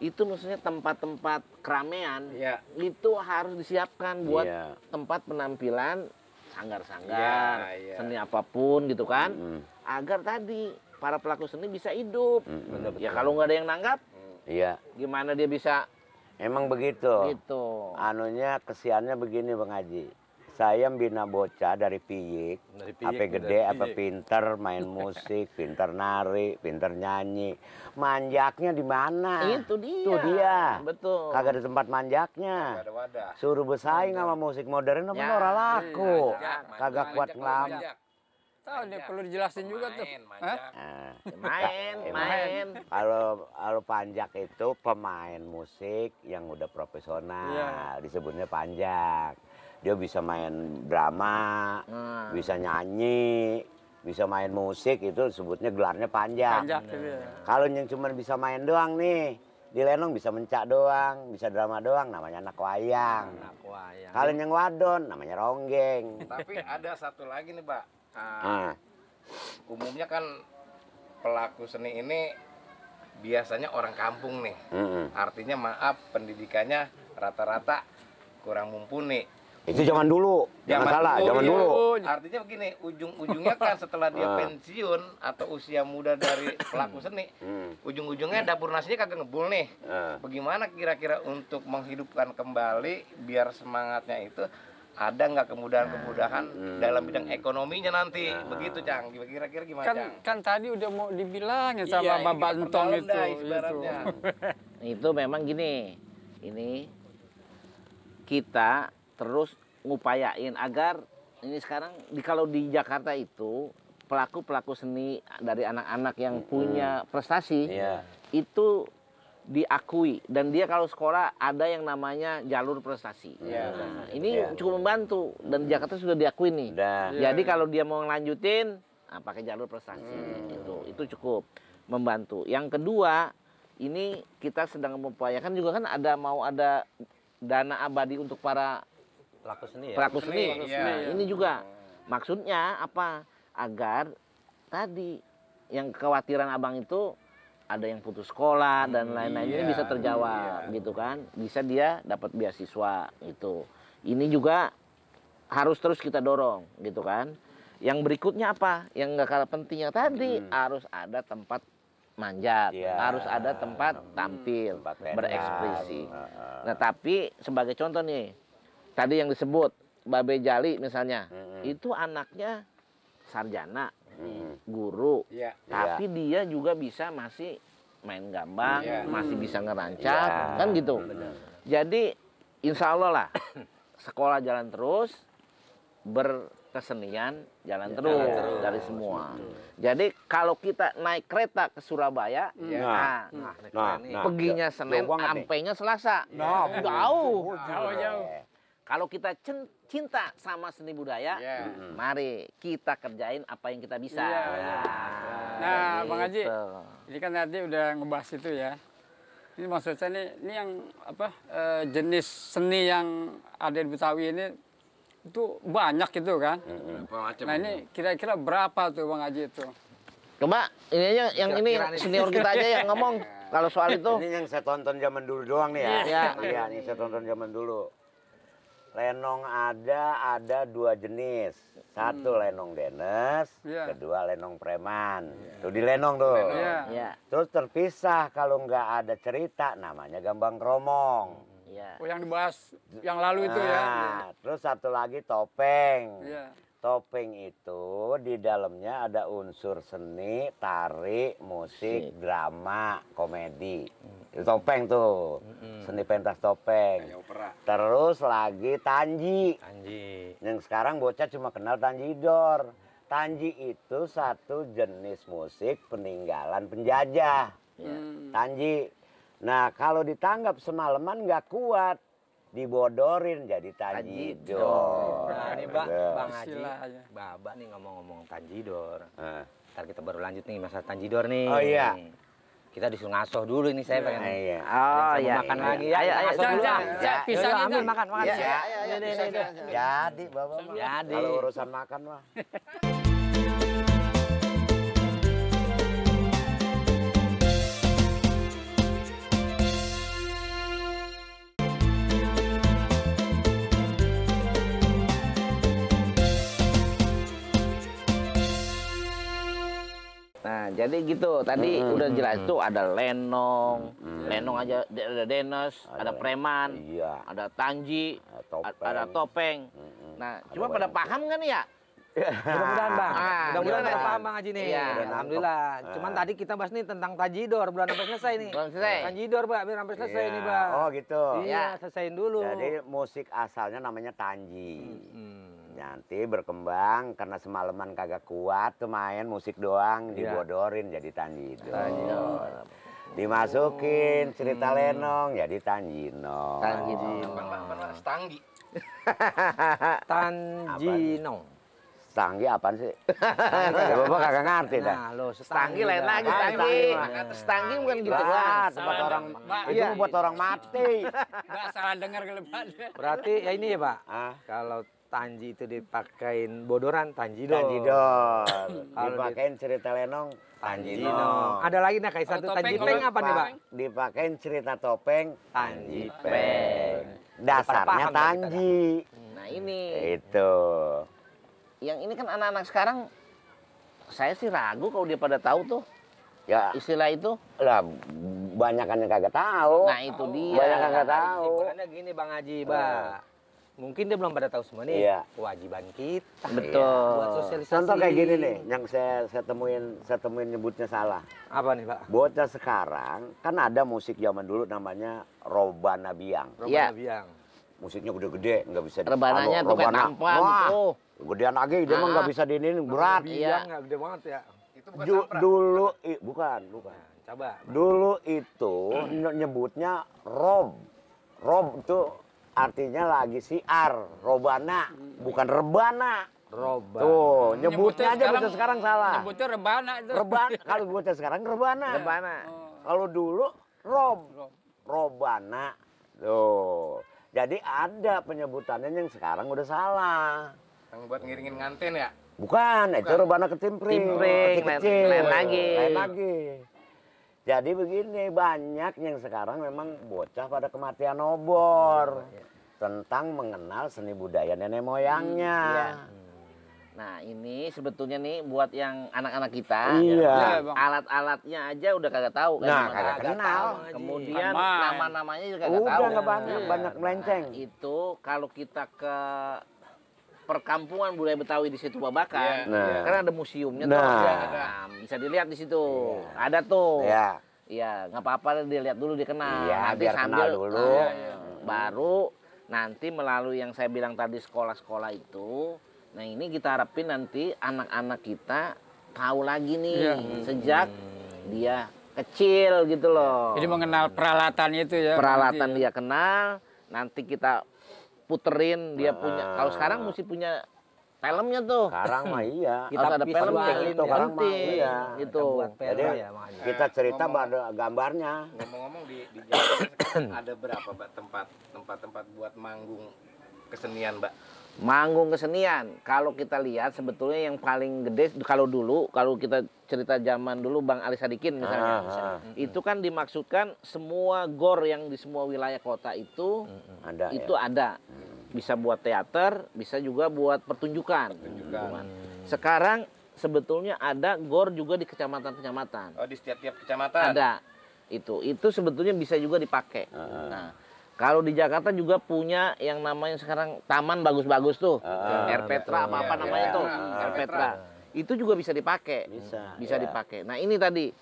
D: itu maksudnya tempat-tempat keramaian yeah. itu harus disiapkan buat yeah. tempat penampilan sanggar-sanggar yeah, yeah. seni
C: apapun gitu kan mm.
D: agar tadi para pelaku seni bisa hidup
C: mm Betul -betul. ya kalau nggak ada yang nanggap iya gimana dia bisa emang begitu gitu anunya kesiannya begini bang Haji saya bina bocah dari piyik, apa gede, apa pinter, main musik, pinter nari, pinter nyanyi. Manjaknya di mana? Itu dia. Itu dia.
D: Betul. Kagak
C: ada tempat manjaknya. Ada wadah. Suruh bersaing sama musik modern apa ya. orang laku. Iya, manjak, manjak, Kagak kuat ngelam.
A: Tahu nih perlu dijelasin juga tuh. Manjak. Nah, main, main.
C: Kalau kalau panjak itu pemain musik yang udah profesional, ya. disebutnya panjak dia bisa main drama, hmm. bisa nyanyi, bisa main musik itu sebutnya gelarnya panjang. panjang hmm. iya. Kalau yang cuma bisa main doang nih, di Lenong bisa mencak doang, bisa drama doang, namanya anak wayang. Hmm, anak wayang. Kalau yang wadon, namanya ronggeng.
E: Tapi ada satu lagi nih, Pak. Uh, hmm. Umumnya kan pelaku seni ini biasanya orang kampung nih. Hmm. Artinya maaf pendidikannya rata-rata kurang mumpuni.
C: Itu jangan dulu, jangan, jangan salah, dulu, zaman iya. dulu.
E: Artinya begini, ujung-ujungnya kan setelah dia ah. pensiun atau usia muda dari pelaku hmm. seni, hmm. ujung-ujungnya dapur nasinya kagak ngebul nih. Ah. Bagaimana kira-kira untuk menghidupkan kembali biar semangatnya itu ada nggak kemudahan-kemudahan ah. hmm. dalam bidang ekonominya nanti nah. begitu Cang kira-kira gimana kan, Cang?
A: kan tadi udah mau ya sama iya, Bapak Entong itu
E: itu.
D: itu memang gini ini kita terus ngupayain agar ini sekarang di kalau di Jakarta itu pelaku-pelaku seni dari anak-anak yang -hmm. punya prestasi yeah. itu diakui dan dia kalau sekolah ada yang namanya jalur prestasi. Yeah. Nah, ini yeah. cukup membantu dan Jakarta sudah diakui nih. Iya. Jadi kalau dia mau ngelanjutin nah, pakai jalur prestasi hmm. itu itu cukup membantu. Yang kedua, ini kita sedang kan juga kan ada mau ada dana abadi untuk para pelaku seni ya? Pelaku seni. Pelaku seni. Nah, ini juga maksudnya apa? Agar tadi yang kekhawatiran abang itu ada yang putus sekolah dan hmm, lain-lain iya, bisa terjawab hmm, iya. gitu kan bisa dia dapat beasiswa gitu ini juga harus terus kita dorong gitu kan yang berikutnya apa yang nggak kalah pentingnya tadi hmm. harus ada tempat manjat ya. harus ada tempat tampil tempat berekspresi nah tapi sebagai contoh nih tadi yang disebut Babe Jali misalnya, hmm. itu anaknya sarjana, hmm. guru, yeah. tapi yeah. dia juga bisa masih main gambang, yeah. masih bisa iya. ngerancang, yeah. kan gitu. Benar. Jadi insya Allah lah sekolah jalan terus, berkesenian jalan, ya, terus, terus dari semua. Betul. Jadi kalau kita naik kereta ke Surabaya, iya. nah, nah, nah, nah, nah, nah, peginya Senin, ampenya Selasa. Nah, jauh. Jauh, jauh. jauh. Kalau kita cinta sama seni budaya, yeah. mari kita kerjain apa yang kita bisa. Yeah, Nah, iya.
A: nah gitu. Bang Haji, gitu. ini kan tadi udah ngebahas itu ya. Ini maksud saya ini, ini yang apa e, jenis seni yang ada di Betawi ini itu banyak gitu kan. Mm -hmm. Nah ini kira-kira berapa tuh Bang Haji itu?
C: Coba
D: ini aja yang kira -kira ini senior kita aja yang ngomong
C: kalau soal itu. Ini yang saya tonton zaman dulu doang nih ya. Iya, ya, ini saya tonton zaman dulu. Lenong ada ada dua jenis. Satu hmm. lenong denes, yeah. kedua lenong preman. Yeah. Tuh di lenong tuh. Lenong. Yeah. Yeah. Terus terpisah kalau nggak ada cerita namanya gambang kromong.
A: Yeah. Oh yang dibahas yang lalu nah, itu ya. Nah,
C: terus satu lagi topeng. Yeah. Topeng itu di dalamnya ada unsur seni, tari, musik, si. drama, komedi. Hmm. Topeng tuh, hmm. seni pentas topeng. Terus lagi Tanji. Tanji. Yang sekarang bocah cuma kenal Tanji Dor. Tanji itu satu jenis musik peninggalan penjajah. Hmm. Tanji. Nah kalau ditanggap semalaman nggak kuat dibodorin jadi tanjidor. Nah, ini Mbak, Bang Haji, Bapak nih ngomong-ngomong
B: tanjidor. Eh. Ntar kita baru lanjut nih masalah tanjidor nih. Oh iya. Kita disuruh ngasoh dulu ini saya iya. pengen. Ah, iya. Oh iya. Makan iya. lagi ya. Ayo ayo dulu. Ya, bisa ya ambil makan
C: makan. Ya, ya, ya, Jadi Bapak. Jadi kalau urusan makan mah.
D: jadi gitu. Tadi hmm. hmm udah hmm, jelas hmm. tuh ada Lenong,
A: hmm. Lenong aja
D: ada Dennis, ada, ada Preman, iya. ada Tanji, ada Topeng. Ada topeng. Hmm. Nah, ada cuma pada paham kan ya?
A: Mudah-mudahan bang,
B: ah, mudah-mudahan ah, paham bang Haji nih. Iya. Alhamdulillah. Ah. Cuman tadi kita bahas nih tentang tajidor, belum sampai selesai nih. Belum selesai. Tanjidor bang, belum sampai selesai iya. nih bang. Oh gitu. Iya, iya.
C: selesaiin dulu. Jadi musik asalnya namanya tanji. Hmm nanti berkembang karena semalaman kagak kuat tuh main musik doang yeah. dibodorin jadi tanjidor. tanjidor. Dimasukin oh. cerita hmm. lenong jadi Tanjino. Tanjino. Stanggi. Tanjino. Stanggi apa sih? Stanggi Bapak kagak ngerti dah. Nah, stanggi lain lagi, stanggi. Nah, stanggi bukan gitu lah. Buat orang itu buat orang mati.
E: Enggak salah dengar kelebihan. Berarti ya ini ya,
B: Pak. Ah. Kalau Tanji itu dipakein bodoran Tanjidor. Tanjidor. dipakein
C: cerita lenong Tanjidor. dong. Ada lagi nih kayak satu Tanjipeng apa nih, Pak? Dipakein cerita topeng Tanjipeng. Dasarnya Tanji. Hmm. Nah, ini. Itu.
D: Yang ini kan anak-anak sekarang saya sih ragu kalau dia pada tahu tuh.
C: Ya. Istilah itu? Lah, banyak kan yang kagak tahu. Nah, itu dia. Banyak yang kagak nah, tahu.
B: Sebenarnya gini Bang Haji, Bang mungkin dia belum pada tahu semua nih iya. kewajiban kita ya betul buat contoh kayak gini nih
C: yang saya saya temuin saya temuin nyebutnya salah apa nih pak buatnya sekarang kan ada musik zaman dulu namanya robana biang robana ya. biang musiknya gede-gede nggak bisa rebananya tuh robana. nampan Wah, gitu. lagi dia mah ah. nggak bisa diinin berat iya nggak gede banget ya itu bukan Ju, dulu i, bukan bukan nah, coba dulu itu nyebutnya rob rob itu artinya lagi siar, robana, hmm. bukan rebana. Robana. Tuh, nyebutnya, nyebutnya aja sekarang, sekarang salah. Nyebutnya
A: rebana itu. Rebana,
C: kalau nyebutnya sekarang rebana. Rebana. Oh. Kalau dulu rob. rob. Robana. Tuh. Jadi ada penyebutannya yang sekarang udah salah.
E: Yang buat ngiringin nganten ya?
C: Bukan, Bukan. itu rebana ketimpring. Ketimpring, oh, lain, lain lagi. Lain lagi. Jadi begini banyak yang sekarang memang bocah pada kematian obor hmm, ya. tentang mengenal seni budaya nenek moyangnya. Hmm, ya. Nah ini sebetulnya
D: nih buat yang anak-anak kita iya. Ya, iya alat-alatnya aja udah kagak tahu. Kan, nah kagak kenal. Kemudian nama-namanya juga kagak tahu. Udah banyak nah, banyak melenceng. Nah, itu kalau kita ke perkampungan budaya Betawi di situ Babakan. Yeah. Nah. Iya. Karena ada museumnya nah. tuh. Nah, iya, iya, bisa dilihat di situ. Yeah. Ada tuh. Iya. Yeah. Iya, nggak apa-apa dilihat dulu dikenal. Iya, yeah, biar sambil, kenal dulu. nah, ya. Baru nanti melalui yang saya bilang tadi sekolah-sekolah itu, nah ini kita harapin nanti anak-anak kita tahu lagi nih yeah. sejak hmm. dia kecil gitu
A: loh. Jadi mengenal peralatan itu ya. Peralatan nanti. dia
D: kenal, nanti kita puterin dia punya. Ah. Kalau sekarang
C: mesti punya filmnya tuh. Sekarang
A: mah iya. Kita
D: ada
C: film yang itu sekarang mah iya. Itu. Jadi ya, kita cerita ngomong, ada gambarnya.
E: Ngomong-ngomong di, di Jakarta ada berapa Mbak tempat tempat-tempat buat manggung kesenian Mbak?
D: Manggung kesenian. Kalau kita lihat sebetulnya yang paling gede kalau dulu kalau kita cerita zaman dulu Bang Ali Sadikin misalnya. Ah, misalnya ah, ah, itu kan dimaksudkan semua gor yang di semua wilayah kota itu ada ya. itu ya. ada. Bisa buat teater, bisa juga buat pertunjukan. pertunjukan. Sekarang sebetulnya ada gor juga di kecamatan-kecamatan. Oh, di setiap-tiap kecamatan. Ada. Itu itu sebetulnya bisa juga dipakai. Ah. ah. Nah, kalau di Jakarta juga punya yang namanya sekarang taman bagus-bagus tuh. Ah, Air Petra apa apa iya, namanya ya, tuh? Iya. Ah, Air Petra. Itu juga bisa dipakai. Bisa. Bisa ya. dipakai. Nah, ini tadi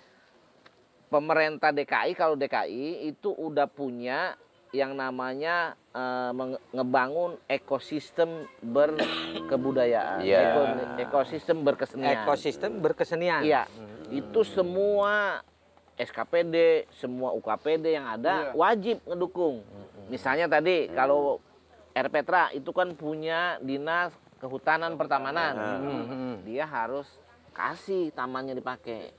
D: pemerintah DKI kalau DKI itu udah punya yang namanya uh, ngebangun ekosistem berkebudayaan, yeah. Iya. ekosistem berkesenian. Ekosistem berkesenian. Iya. Hmm. Itu semua SKPD, semua UKPD yang ada iya. wajib ngedukung. Mm-hmm. Misalnya tadi mm. kalau RPTRA itu kan punya dinas kehutanan pertamanan, mm-hmm. dia harus kasih tamannya dipakai.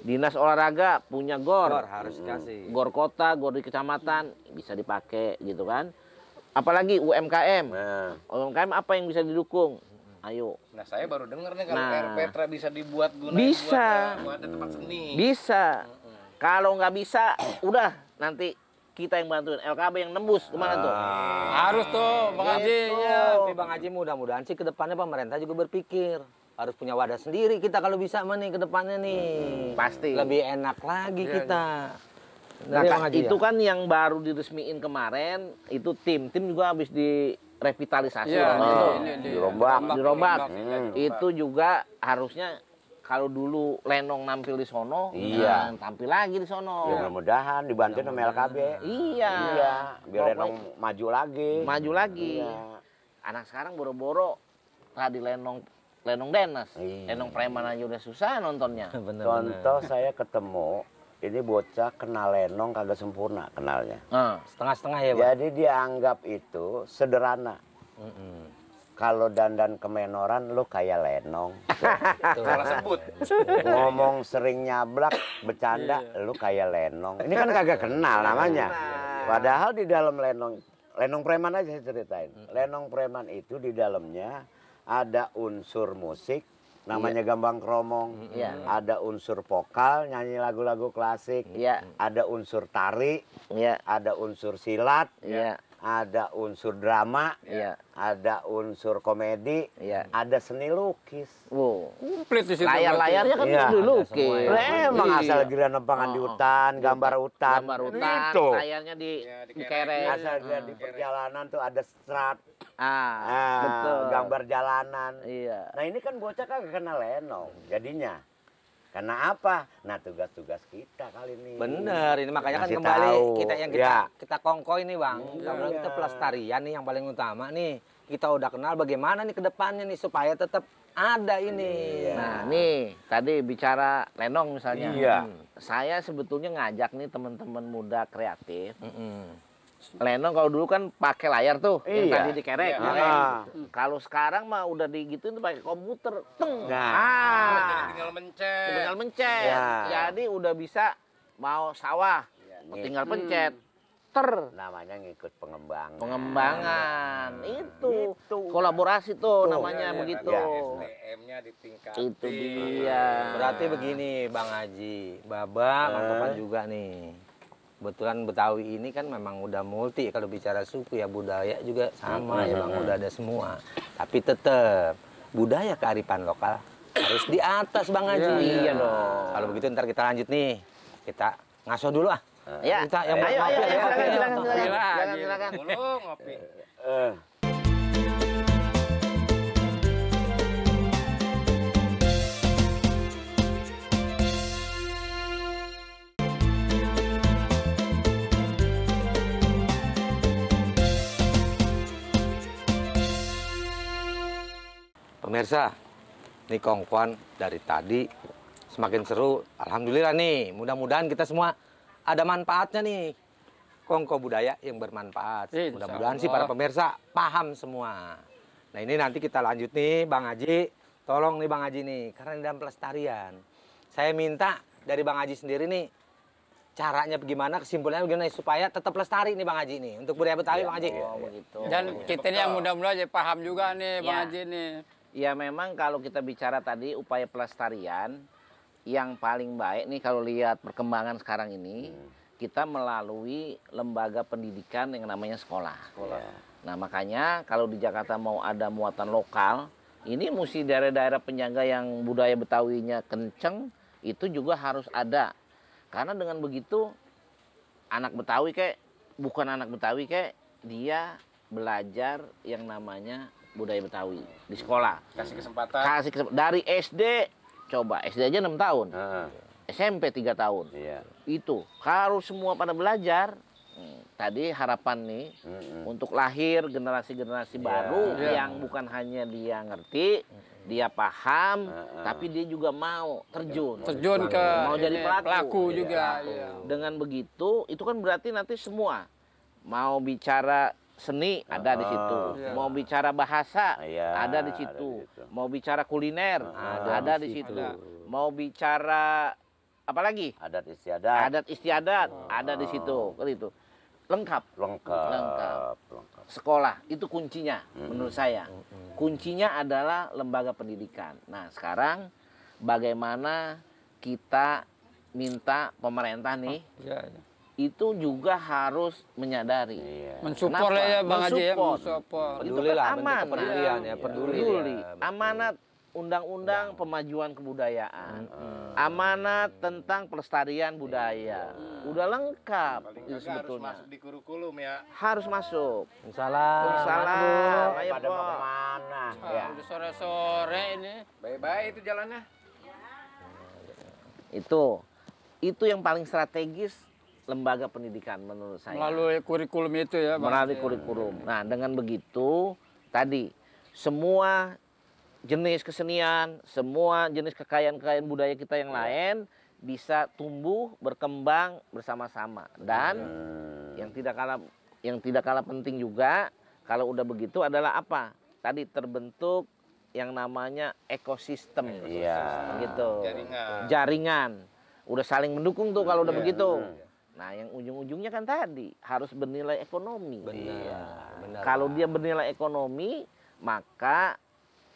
D: Dinas olahraga punya gor, gor harus kasih. Mm. Gor kota, gor di kecamatan bisa dipakai gitu kan. Apalagi UMKM. Nah. UMKM apa yang bisa didukung? Ayo. Nah, saya baru dengar nih kalau nah, RPTRA
E: bisa dibuat guna bisa. buat ada tempat seni. Bisa.
D: Hmm kalau nggak bisa, udah nanti kita yang bantuin LKB yang nembus gimana tuh? Ah. harus tuh
B: Bang iya, Haji. Iya, tapi Bang Haji mudah-mudahan sih kedepannya pemerintah juga berpikir harus punya wadah
D: sendiri kita kalau
B: bisa mah nih kedepannya nih. Hmm,
D: pasti. Lebih enak lagi ya, kita. Iya. Ya. Nah, Bang Haji, itu ya? kan yang baru diresmiin kemarin itu tim tim juga habis di revitalisasi ya, kan? oh, iya, dirombak dirombak, dirombak. Hmm. itu juga harusnya kalau dulu Lenong nampil di sono, iya. Nah, tampil lagi di sono. Ya mudah-mudahan dibantu sama LKB. Iya. Iya, biar Bro, Lenong maju lagi. Maju lagi. Iya. Anak sekarang boro-boro tadi Lenong Lenong Denas, iya. Lenong
C: Preman aja udah susah nontonnya. Bener, Contoh saya ketemu ini bocah kenal Lenong kagak sempurna kenalnya. Nah. Setengah-setengah hmm. ya, Pak. Jadi dianggap itu sederhana. Mm -mm kalau dandan kemenoran lu kayak lenong. Salah sebut. Ngomong sering nyablak, bercanda, iya. lu kayak lenong. Ini kan kagak kenal iya, namanya. Padahal di dalam lenong, lenong preman aja saya ceritain. Lenong preman itu di dalamnya ada unsur musik, namanya iya. gambang kromong, iya. ada unsur vokal, nyanyi lagu-lagu klasik, iya. ada unsur tari, iya. ada unsur silat, iya ada unsur drama, ya. ada unsur komedi, ya. ada seni lukis. Wow. Komplit
A: di situ. Layar-layarnya kan iya, ya, seni lukis. Ya. Emang iya. asal gila
C: nempangan oh, di oh. hutan, iya. gambar hutan. Gambar hutan, itu. layarnya di, ya, di, kere. Asal gila hmm. di iya. perjalanan tuh ada strat. Ah, ah, betul. Gambar jalanan. Iya. Nah ini kan bocah kan kenal lenong jadinya. Karena apa? Nah tugas-tugas kita kali ini. Bener,
B: ini makanya Masih kan kembali tahu. kita yang kita ya. kita kongko ini bang. kita bilang kita pelestarian nih yang paling utama nih. Kita udah kenal bagaimana nih kedepannya nih supaya tetap ada ini. Ya. Nah nih
D: tadi bicara Lenong misalnya. Iya. Hmm. saya sebetulnya ngajak nih teman-teman muda kreatif. Mm -mm Lenong kalau dulu kan pakai layar tuh iya. yang tadi dikerek. Iya. Nah. Kalau sekarang mah udah digituin pakai komputer. Teng. Nah. Ah.
C: tinggal mencet. Tinggal mencet. Ya.
D: Jadi udah bisa mau sawah,
C: ya, tinggal hmm. pencet. Hmm. Ter. Namanya ngikut pengembangan. Pengembangan. Hmm. Itu. itu.
D: Kolaborasi tuh itu. namanya ya, begitu. Ya. Itu
B: dia. Berarti begini Bang Haji, Babang, eh. Bang juga nih kebetulan Betawi ini kan memang udah multi kalau bicara suku ya budaya juga sama hmm, ya bang udah ada semua tapi tetap budaya kearifan lokal harus di atas bang Haji iya, iya, iya kalau begitu ntar kita lanjut nih kita ngaso dulu ah
C: ya kita yang ayo, ayo, ayo, ayo, ayo, ayo, ayo, ngopi
B: Pemirsa, ini kongkuan dari tadi semakin seru. Alhamdulillah nih, mudah-mudahan kita semua ada manfaatnya nih. Kongko budaya yang bermanfaat. Mudah-mudahan sih para pemirsa paham semua. Nah ini nanti kita lanjut nih Bang Haji. Tolong nih Bang Haji nih, karena ini dalam pelestarian. Saya minta dari Bang Haji sendiri nih, caranya
D: bagaimana kesimpulannya bagaimana supaya tetap lestari nih Bang Haji nih. Untuk budaya Betawi ya, Bang Haji. Oh, begitu. Iya, Dan iya, iya. kita ini yang
A: mudah-mudahan paham juga nih Bang Aji Haji nih.
D: Ya memang kalau kita bicara tadi upaya pelestarian yang paling baik nih kalau lihat perkembangan sekarang ini hmm. kita melalui lembaga pendidikan yang namanya sekolah. sekolah. Ya. Nah makanya kalau di Jakarta mau ada muatan lokal ini mesti daerah-daerah penyangga yang budaya Betawinya kenceng itu juga harus ada karena dengan begitu anak Betawi kayak bukan anak Betawi kayak dia belajar yang namanya budaya Betawi di sekolah. Kasih kesempatan. Kasih kesempatan. Dari SD coba SD aja enam tahun. Uh. SMP tiga tahun. Iya. Itu harus semua pada belajar. Hmm, tadi harapan nih mm -hmm. untuk lahir generasi-generasi yeah. baru yeah. yang bukan hanya dia ngerti, mm -hmm. dia paham, uh -uh. tapi dia juga mau terjun. Terjun ke mau jadi pelaku, pelaku iya, juga. Iya. Dengan begitu itu kan berarti nanti semua mau bicara seni ada di situ, ah, iya. mau bicara bahasa iya, ada di situ, ada di situ. mau bicara kuliner ah, ada, ada di situ, ada. mau bicara apalagi adat istiadat, adat istiadat oh. ada di situ, itu lengkap. lengkap, lengkap, lengkap. Sekolah itu kuncinya hmm. menurut saya, hmm. kuncinya adalah lembaga pendidikan. Nah sekarang bagaimana kita minta pemerintah nih. Oh, iya, iya itu juga harus menyadari. Iya. Mensupport ya Bang Haji ya, mensupport. Itu kan aman. Peduli ya, peduli. peduli. Ya, Amanat undang-undang ya. pemajuan kebudayaan. Hmm. Amanat tentang pelestarian budaya. Hmm. Udah lengkap itu ya sebetulnya. Harus masuk
E: di kurikulum ya.
D: Harus masuk. Insyaallah, insyaallah, Ayo, Pada mau
E: kemana? Ah, ya. Udah sore-sore ini. Bye-bye itu jalannya.
D: Itu. Itu yang paling strategis lembaga pendidikan menurut saya. Melalui kurikulum itu ya, Bang. Melalui iya. kurikulum. Nah, dengan begitu tadi semua jenis kesenian, semua jenis kekayaan-kekayaan budaya kita yang iya. lain bisa tumbuh, berkembang bersama-sama. Dan hmm. yang tidak kalah yang tidak kalah penting juga kalau udah begitu adalah apa? Tadi terbentuk yang namanya ekosistem, ekosistem. Ya. gitu. Jaringan. Jaringan. Udah saling mendukung tuh kalau udah ya. begitu. Nah, yang ujung-ujungnya kan tadi harus bernilai ekonomi. Benar. Iya. benar. Kalau dia bernilai ekonomi, maka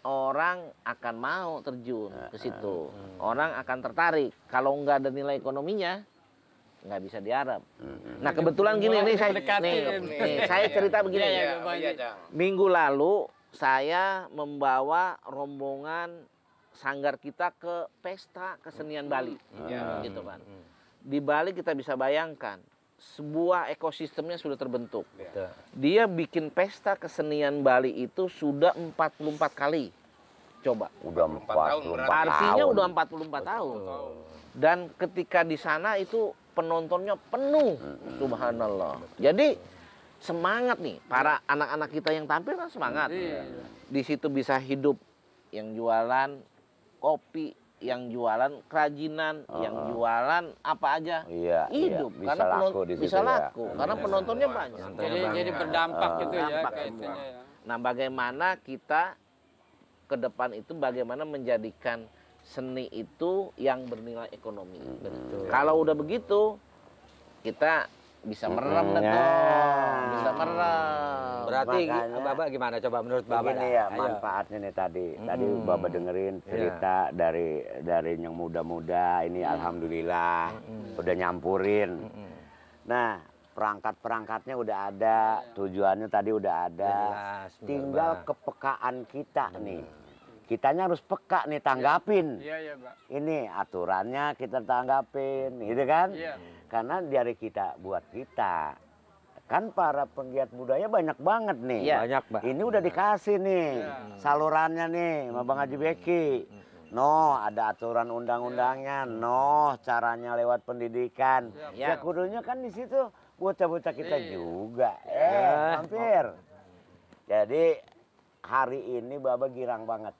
D: orang akan mau terjun ke situ. uh. Orang akan tertarik. Kalau nggak ada nilai ekonominya, nggak bisa diharap. uh. Nah, kebetulan gini nih saya nih, nih, nih saya iya, iya. cerita begini. ya, Minggu lalu saya membawa rombongan sanggar kita ke pesta kesenian hmm. Bali. Hmm. Gitu kan. Hmm di Bali kita bisa bayangkan sebuah ekosistemnya sudah terbentuk. Ya. Dia bikin pesta kesenian Bali itu sudah 44 kali. Coba. Udah 44 tahun. Artinya tahun. udah 44 tahun. Dan ketika di sana itu penontonnya penuh. Hmm. Subhanallah. Jadi semangat nih para anak-anak kita yang tampil kan semangat. Hmm. Di situ bisa hidup yang jualan kopi, yang jualan kerajinan, uh, yang jualan apa aja iya, iya. hidup iya. Bisa karena laku di situ bisa ya. laku ya. karena iya. penontonnya iya, banyak. Penontonnya jadi banyak. jadi berdampak uh, gitu ya Ya. Nah, bagaimana kita ke depan itu bagaimana menjadikan seni itu yang bernilai ekonomi. Hmm. Kalau udah begitu
C: kita bisa merem hmm, ya. bisa merem berarti Makanya, bapak gimana coba menurut bapak ini ya Ayo. manfaatnya nih tadi hmm. tadi bapak dengerin iya. cerita yeah. dari dari yang muda-muda ini hmm. alhamdulillah hmm. udah nyampurin hmm. nah perangkat-perangkatnya udah ada tujuannya tadi udah ada Jelas, tinggal bener, kepekaan kita bener. nih kitanya harus peka nih tanggapin. ya. Ya, ya, Ini aturannya kita tanggapin, gitu kan? ya karena dari kita buat kita kan para penggiat budaya banyak banget nih. Ya. Banyak banget. Ini udah dikasih nih ya. salurannya nih sama Bang Haji Beki. No, ada aturan undang-undangnya. Iya. No, caranya lewat pendidikan. Ya, ya kudunya kan di situ bocah-bocah kita ya. juga. Eh, iya. hampir. Jadi hari ini Baba girang banget.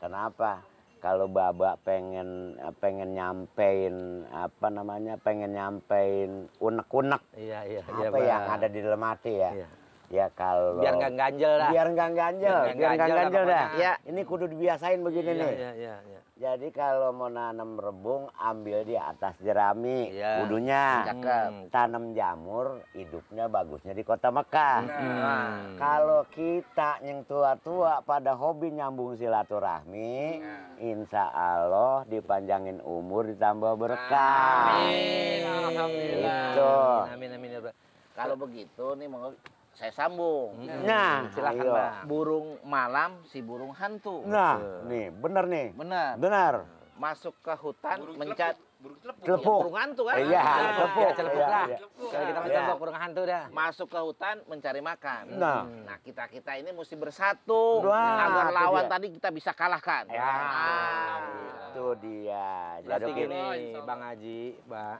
C: Kenapa? kalau babak pengen eh, pengen nyampein apa namanya pengen nyampein unek unek iya, iya, iya, apa iya, yang ada di dalam hati ya iya. ya kalau biar nggak ganjel lah biar nggak ganjel biar nggak ganjel, ganjel, ganjel dah ya ini kudu dibiasain begini iya, nih iya, iya, iya. Jadi kalau mau nanam rebung ambil di atas jerami iya. kudunya. Hmm. Tanam jamur hidupnya bagusnya di kota Mekah. Nah. Hmm. Kalau kita yang tua-tua pada hobi nyambung silaturahmi, hmm. insya Allah dipanjangin umur ditambah berkah. Amin. Alhamdulillah. Gitu. Amin.
D: Amin amin ya, Amin. Kalau begitu nih mau saya sambung. Nah, nah, silakan ayo. Iya. Bang. Burung malam si burung hantu. Nah, Betul.
C: nih benar nih. Benar. Benar.
D: Masuk ke hutan burung mencat burung celepuk. Iya, burung hantu kan? Iya, nah, celepuk. Iya, celepuk lah. Kalau kita mencoba burung hantu dah. Masuk ke hutan mencari makan. Nah, nah kita-kita ini mesti bersatu. Nah, agar lawan dia. tadi kita bisa kalahkan. Ya. Nah.
B: Itu dia. Berarti gini, Bang Haji, Mbak.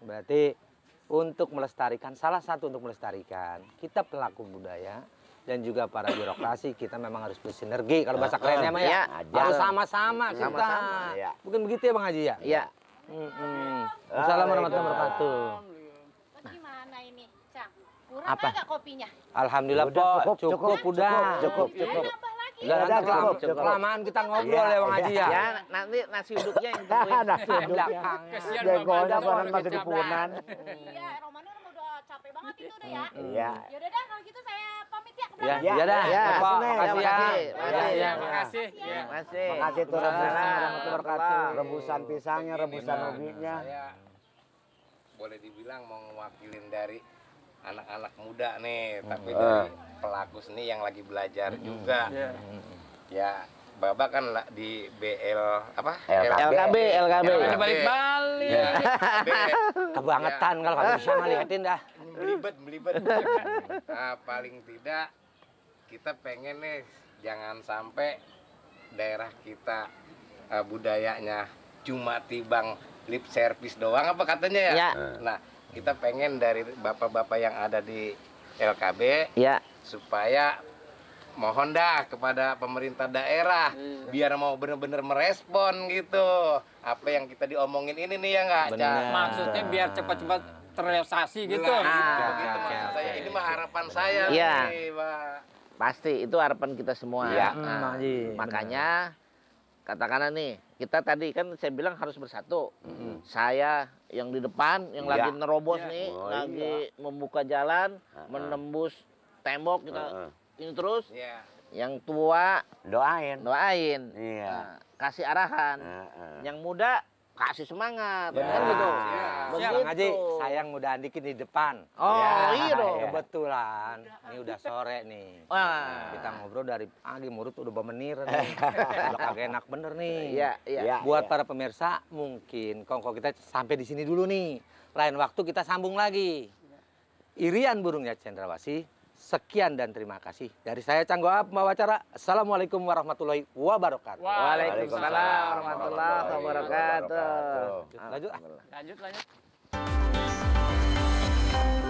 B: Berarti untuk melestarikan salah satu untuk melestarikan kita pelaku budaya dan juga para birokrasi kita memang harus bersinergi kalau bahasa ah, kerennya mah ya, iya, harus sama-sama iya, kita sama-sama, ya. bukan begitu ya bang Haji ya ya ah, Assalamualaikum warahmatullahi wabarakatuh gimana ini
D: Cang kurang nggak kopinya
B: Alhamdulillah udah, cukup, cukup, cukup, udah cukup cukup, cukup. Enggak, ya, nanti kelam, kelamaan
D: kita iya, ngobrol ya, Bang Haji ya. Ya, nanti nasi uduknya yang tungguin. nasi uduknya. Kesian Jengkolnya barang masih kepunan.
A: Iya, Romano udah capek banget itu udah ya. Hmm. Iya. Yaudah dah, kalau gitu saya pamit ya Iya, iya Iya, dah. Ya, makasih ya. Makasih ya. Makasih. Makasih. Makasih iya. tuh rebusan.
C: Rebusan pisangnya, rebusan ubinya.
E: Saya boleh dibilang mau ngewakilin dari anak-anak muda nih hmm. tapi ah. dari pelaku seni yang lagi belajar hmm. juga yeah. Hmm. ya, ya Bapak kan di BL apa? LKB, LKB. LKB. LKB. Balik-balik. Ya. Kebangetan ya. kalau nggak bisa ya. ngeliatin dah. melibat melibat nah, paling tidak kita pengen nih jangan sampai daerah kita uh, budayanya cuma tibang lip service doang apa katanya ya. ya. Nah, kita pengen dari bapak-bapak yang ada di LKB ya. supaya mohon dah kepada pemerintah daerah hmm. biar mau bener-bener merespon gitu apa yang kita diomongin ini nih ya nggak maksudnya biar cepat-cepat terrealisasi gitu nah, nah, okay, okay. saya ini mah harapan saya ya. nih
D: pasti itu harapan kita semua ya. nah, makanya katakanlah nih kita tadi kan saya bilang harus bersatu mm-hmm. saya yang di depan yang yeah. lagi nerobos yeah. nih oh, iya. lagi iya. membuka jalan uh-huh. menembus tembok kita gitu. uh-huh. ini terus yeah. yang tua doain doain yeah. nah, kasih arahan uh-huh. yang muda kasih semangat ya. kan gitu. Ya. Begitu. Bang Haji, sayang mudahan
B: dikit di depan. Oh, ya, iya dong. Kebetulan ini udah sore nih.
D: Wah.
B: Kita ngobrol dari pagi ah, mulut udah bermenir nih. Eh. udah kagak enak bener nih. Iya, iya. Ya, Buat ya. para pemirsa mungkin kongko kita sampai di sini dulu nih. Lain waktu kita sambung lagi. Irian burungnya cendrawasih Sekian dan terima kasih. Dari saya Canggo Ab acara. Assalamualaikum warahmatullahi wabarakatuh. Waalaikumsalam warahmatullahi wabarakatuh. lanjut. Ah.
C: Lanjut, lanjut.